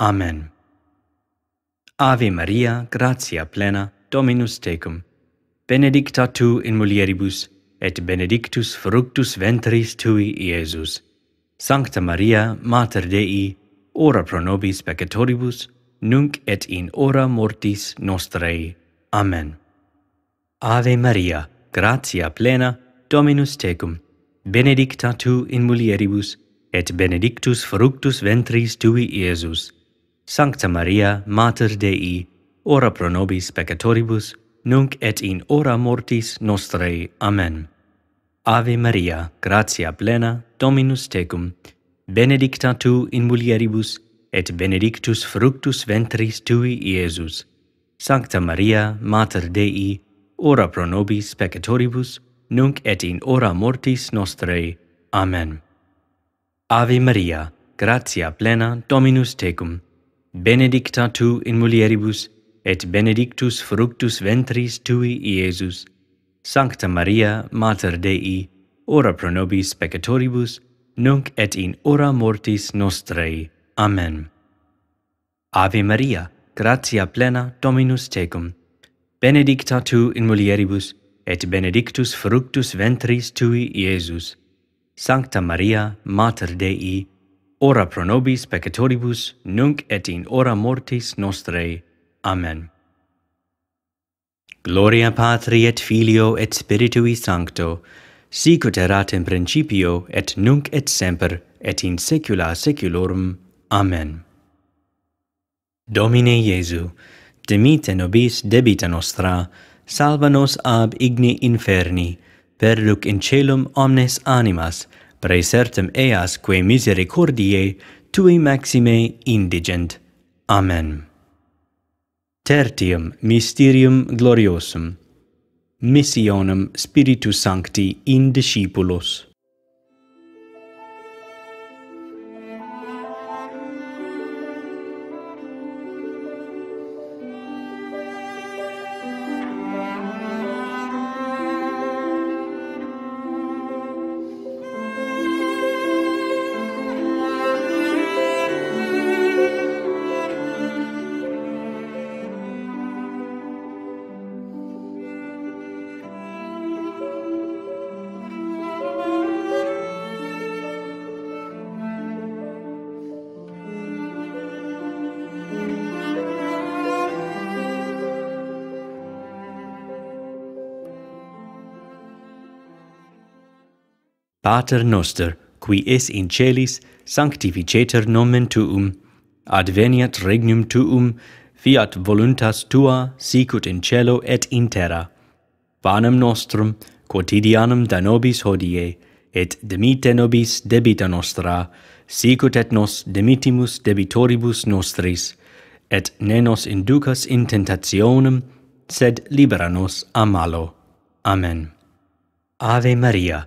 Amen. Ave Maria, gratia plena, Dominus tecum. Benedicta tu in mulieribus et benedictus fructus ventris tui, Iesus. Sancta Maria, Mater Dei, ora pro nobis peccatoribus, nunc et in ora mortis nostrae. Amen. Ave Maria, gratia plena, Dominus tecum. Benedicta tu in mulieribus, et benedictus fructus ventris tui, Iesus. Sancta Maria, Mater Dei, ora pro nobis peccatoribus, nunc et in ora mortis nostrae. Amen. Ave Maria, gratia plena, Dominus tecum, benedicta tu in mulieribus, et benedictus fructus ventris tui, Iesus. Sancta Maria, Mater Dei, ora pro nobis peccatoribus, nunc et in ora mortis nostrae. Amen. Ave Maria, gratia plena, Dominus tecum, benedicta benedicta tu in mulieribus, et benedictus fructus ventris tui Iesus, Sancta Maria, Mater Dei, ora pro nobis peccatoribus, nunc et in ora mortis nostrei. Amen. Ave Maria, gratia plena Dominus tecum, benedicta tu in mulieribus, et benedictus fructus ventris tui Iesus, Sancta Maria, Mater Dei, ora pro nobis peccatoribus, nunc et in ora mortis nostre. Amen. Gloria Patri et Filio et Spiritui Sancto, sicut erat in principio, et nunc et semper, et in saecula saeculorum. Amen. Domine Iesu, dimite nobis debita nostra, salva nos ab igni inferni, perduc in celum omnes animas, et praesertem eas quae misericordiae tui maxime indigent. Amen. Tertium mysterium gloriosum, missionem Spiritus Sancti in discipulos. Pater noster, qui es in celis, sanctificetur nomen tuum. Adveniat regnum tuum. Fiat voluntas tua, sicut in cielo et in terra. Panem nostrum quotidianum da nobis hodie, et dimitte nobis debita nostra, sicut et nos dimittimus debitoribus nostris. Et ne nos inducas in tentationem, sed libera nos a malo. Amen. Ave Maria.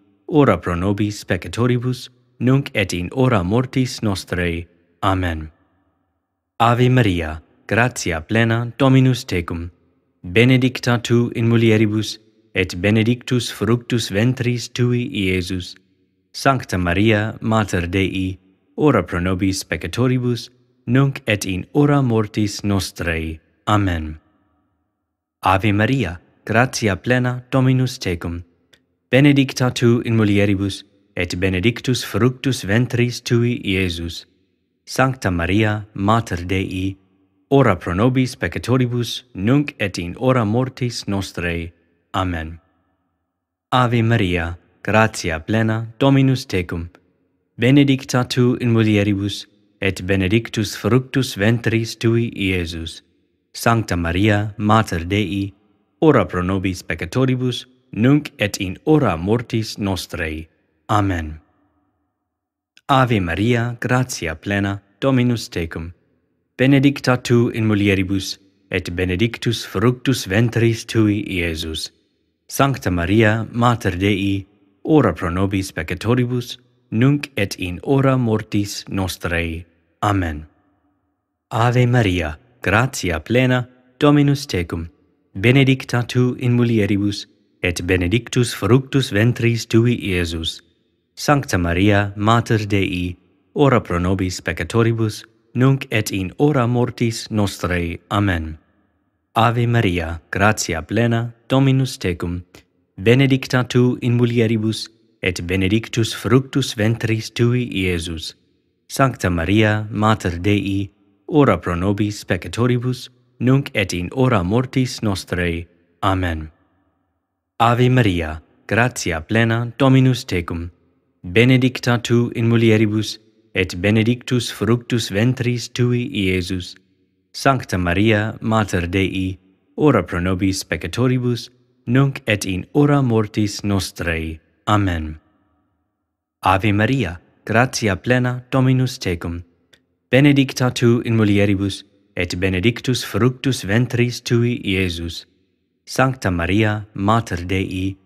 ora pro nobis peccatoribus, nunc et in ora mortis nostre. Amen. Ave Maria, gratia plena Dominus tecum, benedicta tu in mulieribus, et benedictus fructus ventris tui, Iesus. Sancta Maria, Mater Dei, ora pro nobis peccatoribus, nunc et in ora mortis nostre. Amen. Ave Maria, gratia plena Dominus tecum, benedicta benedicta tu in mulieribus, et benedictus fructus ventris tui, Iesus. Sancta Maria, Mater Dei, ora pro nobis peccatoribus, nunc et in ora mortis nostrei. Amen. Ave Maria, gratia plena, Dominus tecum, benedicta tu in mulieribus, et benedictus fructus ventris tui, Iesus. Sancta Maria, Mater Dei, ora pro nobis peccatoribus, nunc et in ora mortis Amen. Nunc et in ora mortis nostrae. Amen. Ave Maria, gratia plena, Dominus tecum. Benedicta tu in mulieribus, et benedictus fructus ventris tui, Iesus. Sancta Maria, mater Dei, ora pro nobis peccatoribus, nunc et in ora mortis nostrae. Amen. Ave Maria, gratia plena, Dominus tecum. Benedicta tu in mulieribus et benedictus fructus ventris tui Iesus. Sancta Maria, Mater Dei, ora pro nobis peccatoribus, nunc et in ora mortis nostrei. Amen. Ave Maria, gratia plena, Dominus tecum, benedicta tu in mulieribus, et benedictus fructus ventris tui Iesus. Sancta Maria, Mater Dei, ora pro nobis peccatoribus, nunc et in ora mortis nostrei. Amen. Ave Maria, gratia plena Dominus Tecum, benedicta Tu in mulieribus, et benedictus fructus ventris Tui, Iesus. Sancta Maria, Mater Dei, ora pro nobis peccatoribus, nunc et in ora mortis nostrei. Amen. Ave Maria, gratia plena Dominus Tecum, benedicta Tu in mulieribus, et benedictus fructus ventris Tui, Iesus. Sancta Maria, Mater Dei,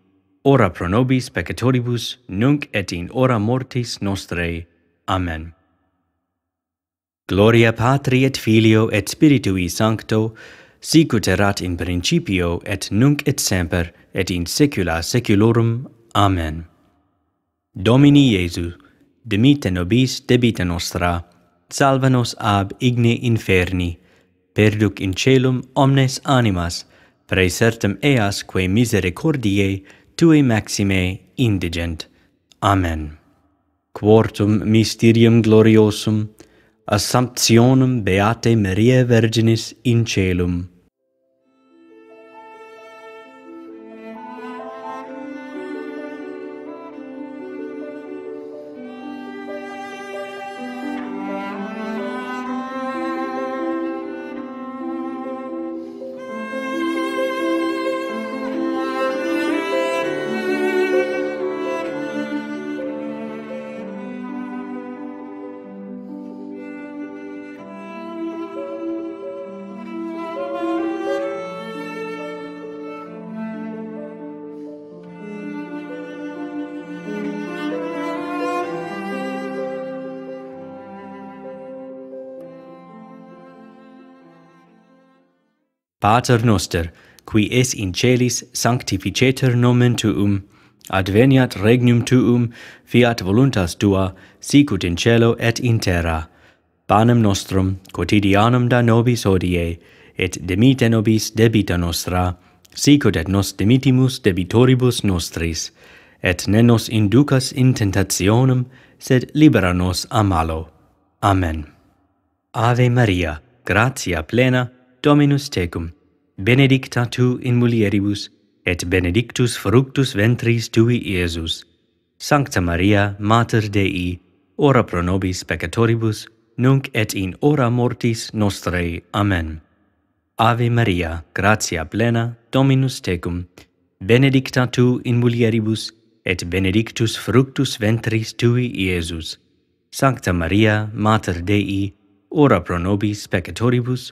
ora pro nobis peccatoribus, nunc et in ora mortis nostre. Amen. Gloria Patri et Filio et Spiritui Sancto, sicut erat in principio et nunc et semper et in saecula saeculorum. Amen. Domini Iesu, dimite nobis debita nostra, salva nos ab igne inferni, perduc in celum omnes animas, et praesertem eas quae misericordiae tuae maxime indigent. Amen. Quortum mysterium gloriosum, assumptionum beate Maria Virginis in celum, Pater noster, qui es in celis sanctificeter nomen tuum, adveniat regnum tuum, fiat voluntas tua, sicut in celo et in terra. Panem nostrum, quotidianum da nobis odie, et demite nobis debita nostra, sicut et nos demitimus debitoribus nostris, et ne nos inducas in tentationem, sed libera nos a malo. Amen. Ave Maria, gratia plena, Dominus tecum benedicta tu in mulieribus, et benedictus fructus ventris tui Iesus. Sancta Maria, Mater Dei, ora pro nobis peccatoribus, nunc et in ora mortis nostrei. Amen. Ave Maria, gratia plena, Dominus tecum, benedicta tu in mulieribus, et benedictus fructus ventris tui Iesus. Sancta Maria, Mater Dei, ora pro nobis peccatoribus,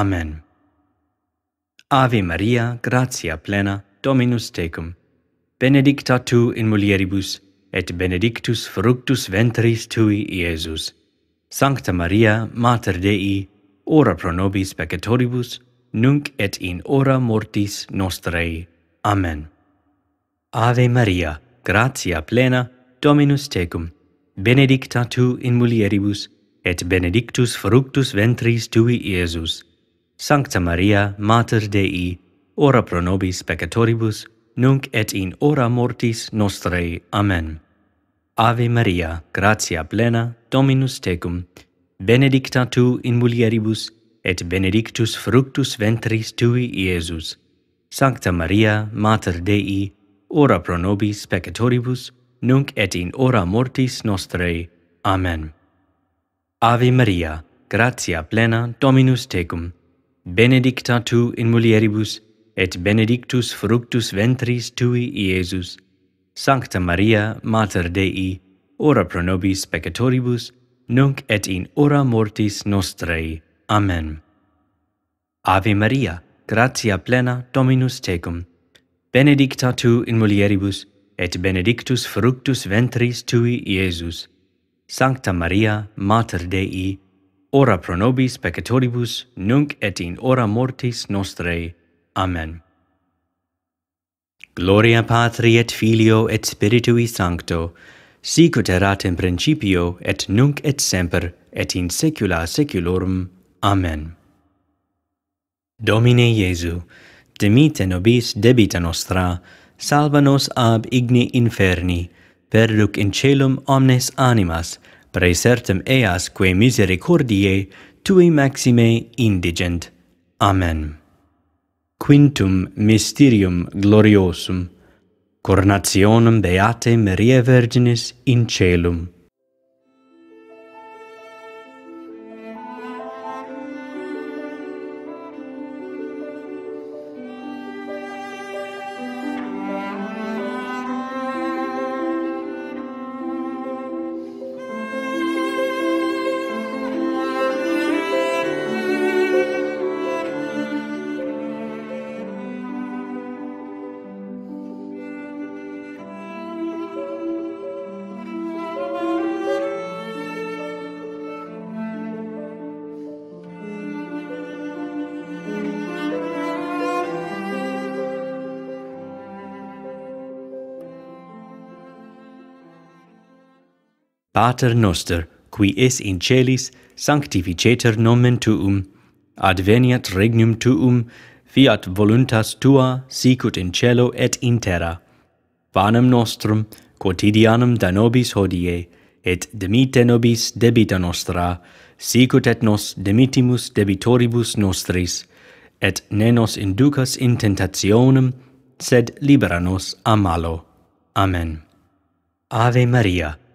Amen. Ave Maria, gratia plena, Dominus tecum. Benedicta tu in mulieribus et benedictus fructus ventris tui, Iesus. Sancta Maria, Mater Dei, ora pro nobis peccatoribus, nunc et in ora mortis nostrei. Amen. Ave Maria, gratia plena, Dominus tecum. Benedicta tu in mulieribus, et benedictus fructus ventris tui, Iesus. Sancta Maria, Mater Dei, ora pro nobis peccatoribus, nunc et in ora mortis nostrae. Amen. Ave Maria, gratia plena, Dominus tecum, benedicta tu in mulieribus, et benedictus fructus ventris tui, Iesus. Sancta Maria, Mater Dei, ora pro nobis peccatoribus, nunc et in ora mortis nostrae. Amen. Ave Maria, gratia plena, Dominus tecum, benedicta tu in mulieribus, benedicta Tu in mulieribus, et benedictus fructus ventris Tui, Iesus. Sancta Maria, Mater Dei, ora pro nobis peccatoribus, nunc et in ora mortis nostrei. Amen. Ave Maria, gratia plena Dominus Tecum, benedicta Tu in mulieribus, et benedictus fructus ventris Tui, Iesus. Sancta Maria, Mater Dei, ora pro nobis peccatoribus, nunc et in ora mortis nostre. Amen. Gloria Patri et Filio et Spiritui Sancto, sicut erat in principio, et nunc et semper, et in saecula saeculorum. Amen. Domine Iesu, dimite nobis debita nostra, salva nos ab igni inferni, perduc in celum omnes animas, et praesertem eas quae misericordiae tui maxime indigent. Amen. Quintum mysterium gloriosum, cornationem beate Maria Virginis in celum. Pater noster, qui es in celis, sanctificetur nomen tuum, adveniat regnum tuum, fiat voluntas tua sicut in cielo et in terra. Panem nostrum quotidianum da nobis hodie, et demite nobis debita nostra, sicut et nos demitimus debitoribus nostris, et ne nos inducas in tentationem, sed libera nos a malo. Amen. Ave Maria,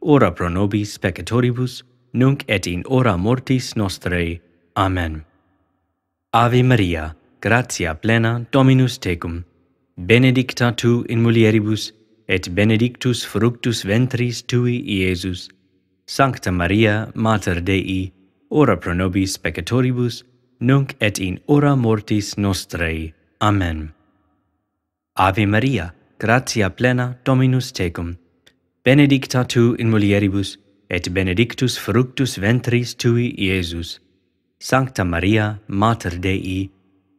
ora pro nobis peccatoribus, nunc et in ora mortis nostrae. Amen. Ave Maria, gratia plena Dominus tecum, benedicta tu in mulieribus, et benedictus fructus ventris tui, Iesus. Sancta Maria, Mater Dei, ora pro nobis peccatoribus, nunc et in ora mortis nostrae. Amen. Ave Maria, gratia plena Dominus tecum, benedicta benedicta tu in mulieribus, et benedictus fructus ventris tui, Iesus. Sancta Maria, Mater Dei,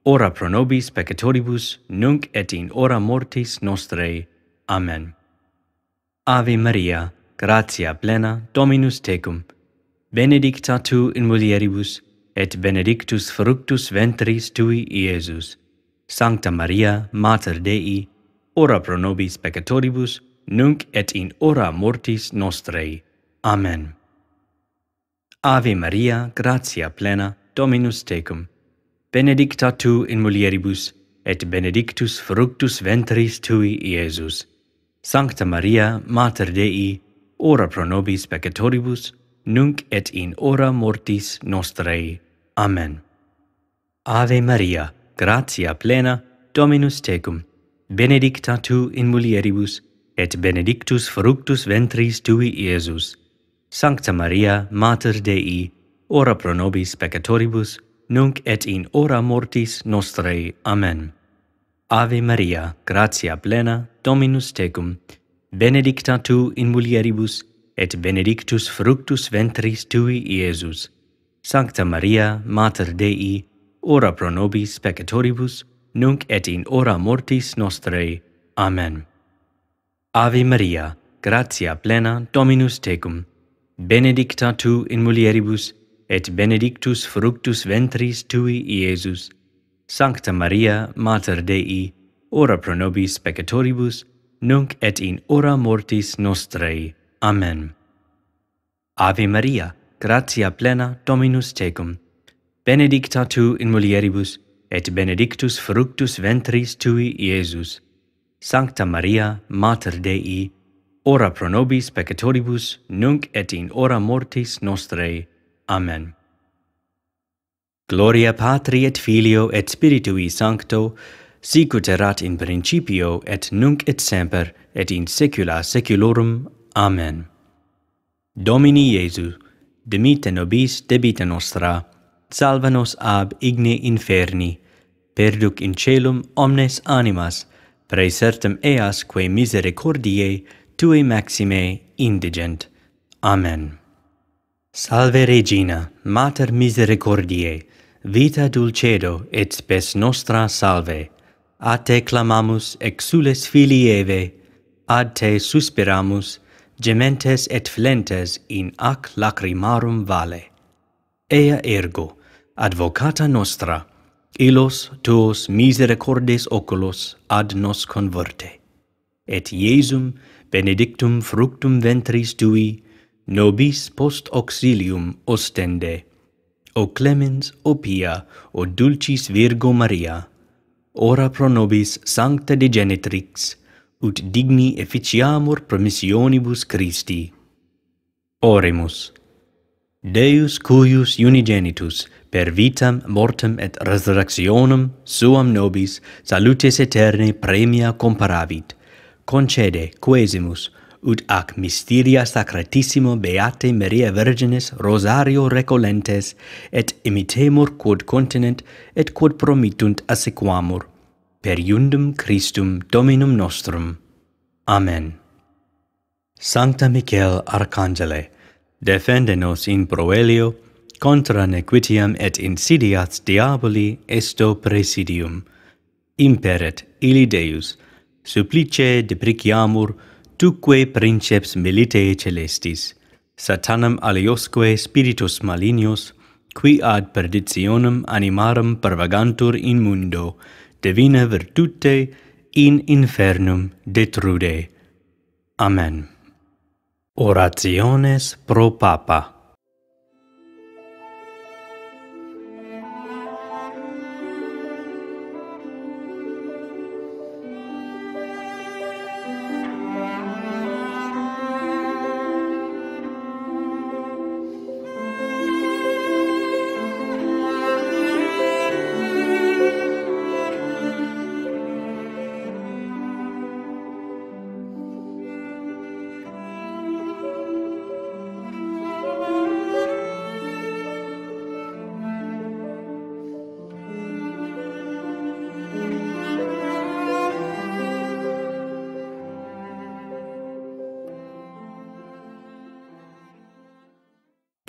ora pro nobis peccatoribus, nunc et in ora mortis nostrei. Amen. Ave Maria, gratia plena, Dominus tecum, benedicta tu in mulieribus, et benedictus fructus ventris tui, Iesus. Sancta Maria, Mater Dei, ora pro nobis peccatoribus, nunc et in ora mortis nostrei. Amen. Nunc et in ora mortis nostrae. Amen. Ave Maria, gratia plena, Dominus tecum. Benedicta tu in mulieribus et benedictus fructus ventris tui Iesus. Sancta Maria, mater Dei, ora pro nobis peccatoribus, nunc et in ora mortis nostrae. Amen. Ave Maria, gratia plena, Dominus tecum. Benedicta tu in mulieribus et benedictus fructus ventris tui Iesus. Sancta Maria, Mater Dei, ora pro nobis peccatoribus, nunc et in ora mortis nostrae. Amen. Ave Maria, gratia plena, Dominus tecum, benedicta tu in mulieribus, et benedictus fructus ventris tui Iesus. Sancta Maria, Mater Dei, ora pro nobis peccatoribus, nunc et in ora mortis nostrae. Amen. Ave Maria, gratia plena Dominus Tecum, benedicta Tu in mulieribus, et benedictus fructus ventris Tui, Iesus. Sancta Maria, Mater Dei, ora pro nobis peccatoribus, nunc et in ora mortis nostrei. Amen. Ave Maria, gratia plena Dominus Tecum, benedicta Tu in mulieribus, et benedictus fructus ventris Tui, Iesus. Sancta Maria, Mater Dei, ora pro nobis peccatoribus, nunc et in ora mortis nostrae. Amen. Gloria Patri et Filio et Spiritui Sancto, sicut erat in principio et nunc et semper et in saecula saeculorum. Amen. Domini Iesu, dimitte nobis debita nostra, salva nos ab igne inferni, perduc in celum omnes animas, praesertum eas quae misericordiae tuae maxime indigent. Amen. Salve Regina, Mater misericordiae, vita dulcedo et spes nostra salve. A te clamamus exules filieve, ad te suspiramus, gementes et flentes in ac lacrimarum vale. Ea ergo, advocata nostra, illos tuos misericordes oculos ad nos converte. Et Iesum benedictum fructum ventris tui, nobis post auxilium ostende. O clemens, o pia, o dulcis Virgo Maria, ora pro nobis sancta de genetrix, ut digni efficiamur promissionibus Christi. Oremus, Deus cuius unigenitus, per vitam mortem et resurrectionem suam nobis salutis aeterni premia comparavit concede quesimus ut ac mysteria sacratissimo beate maria virginis rosario recolentes et imitemur quod continent et quod promittunt assequamur per iundum christum dominum nostrum amen sancta michael arcangele defende nos in proelio contra nequitiam et insidiat diaboli esto presidium. Imperet ili Deus, supplice depriciamur tuque princeps militee celestis, satanam aliosque spiritus malignos, qui ad perditionem animarum pervagantur in mundo, divina virtute in infernum detrude. Amen. Orationes pro Papa.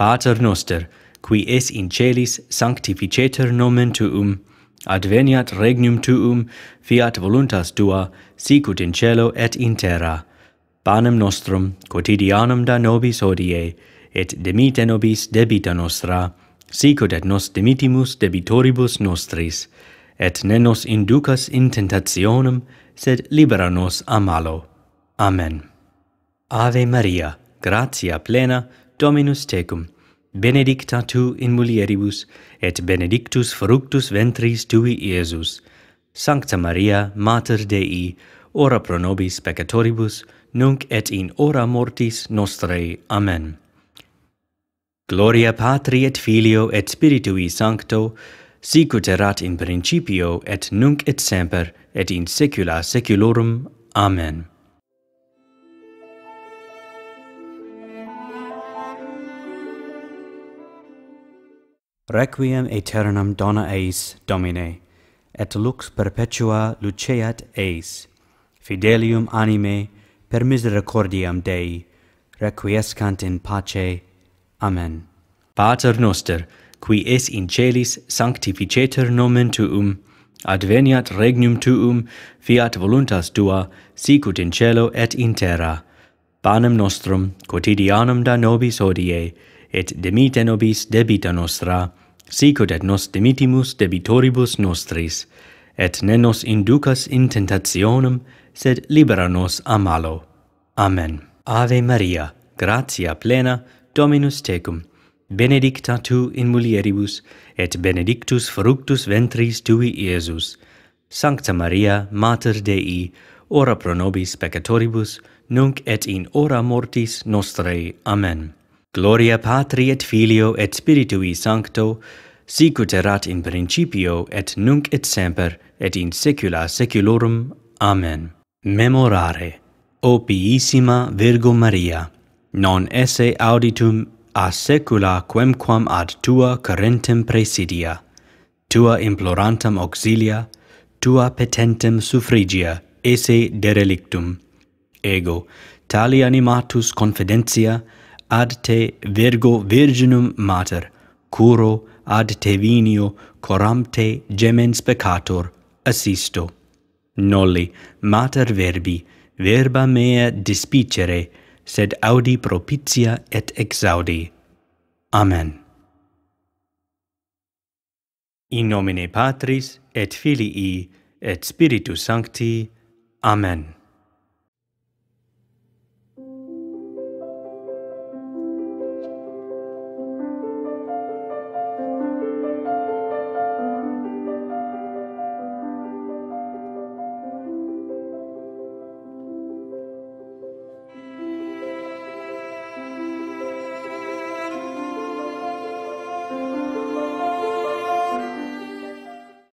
Pater noster, qui es in celis sanctificeter nomen tuum, adveniat regnum tuum, fiat voluntas tua, sicut in cielo et in terra. Panem nostrum, quotidianum da nobis hodie, et demite nobis debita nostra, sicut et nos demitimus debitoribus nostris, et ne nos inducas in tentationem, sed libera nos a malo. Amen. Ave Maria, gratia plena, Dominus tecum, benedicta tu in mulieribus, et benedictus fructus ventris tui, Iesus. Sancta Maria, Mater Dei, ora pro nobis peccatoribus, nunc et in ora mortis nostrei. Amen. Gloria Patri et Filio et Spiritui Sancto, sicut erat in principio et nunc et semper et in saecula saeculorum. Amen. Requiem aeternam dona eis, Domine, et lux perpetua luceat eis. Fidelium anime per misericordiam Dei requiescant in pace. Amen. Pater noster, qui es in celis, sanctificetur nomen tuum, adveniat regnum tuum, fiat voluntas tua, sicut in cielo et in terra. Panem nostrum quotidianum da nobis hodie, et demite nobis debita nostra, sicut et nos dimitimus debitoribus nostris, et ne nos inducas in tentationem, sed libera nos a malo. Amen. Ave Maria, gratia plena, Dominus tecum, benedicta tu in mulieribus, et benedictus fructus ventris tui, Iesus. Sancta Maria, Mater Dei, ora pro nobis peccatoribus, nunc et in ora mortis nostrei. Amen. Gloria Patri et Filio et Spiritui Sancto, sic ut erat in principio et nunc et semper et in saecula saeculorum. Amen. Memorare O piissima Virgo Maria, non esse auditum a saecula quemquam ad tua carentem presidia, tua implorantam auxilia, tua petentem suffrigia, esse derelictum. Ego, tali animatus confidentia, ad te Virgo Virginum Mater, curo ad te vinio coram te gemens peccator, assisto. Noli, Mater Verbi, verba mea dispicere, sed audi propitia et exaudi. Amen. In nomine Patris et Filii et Spiritus Sancti. Amen.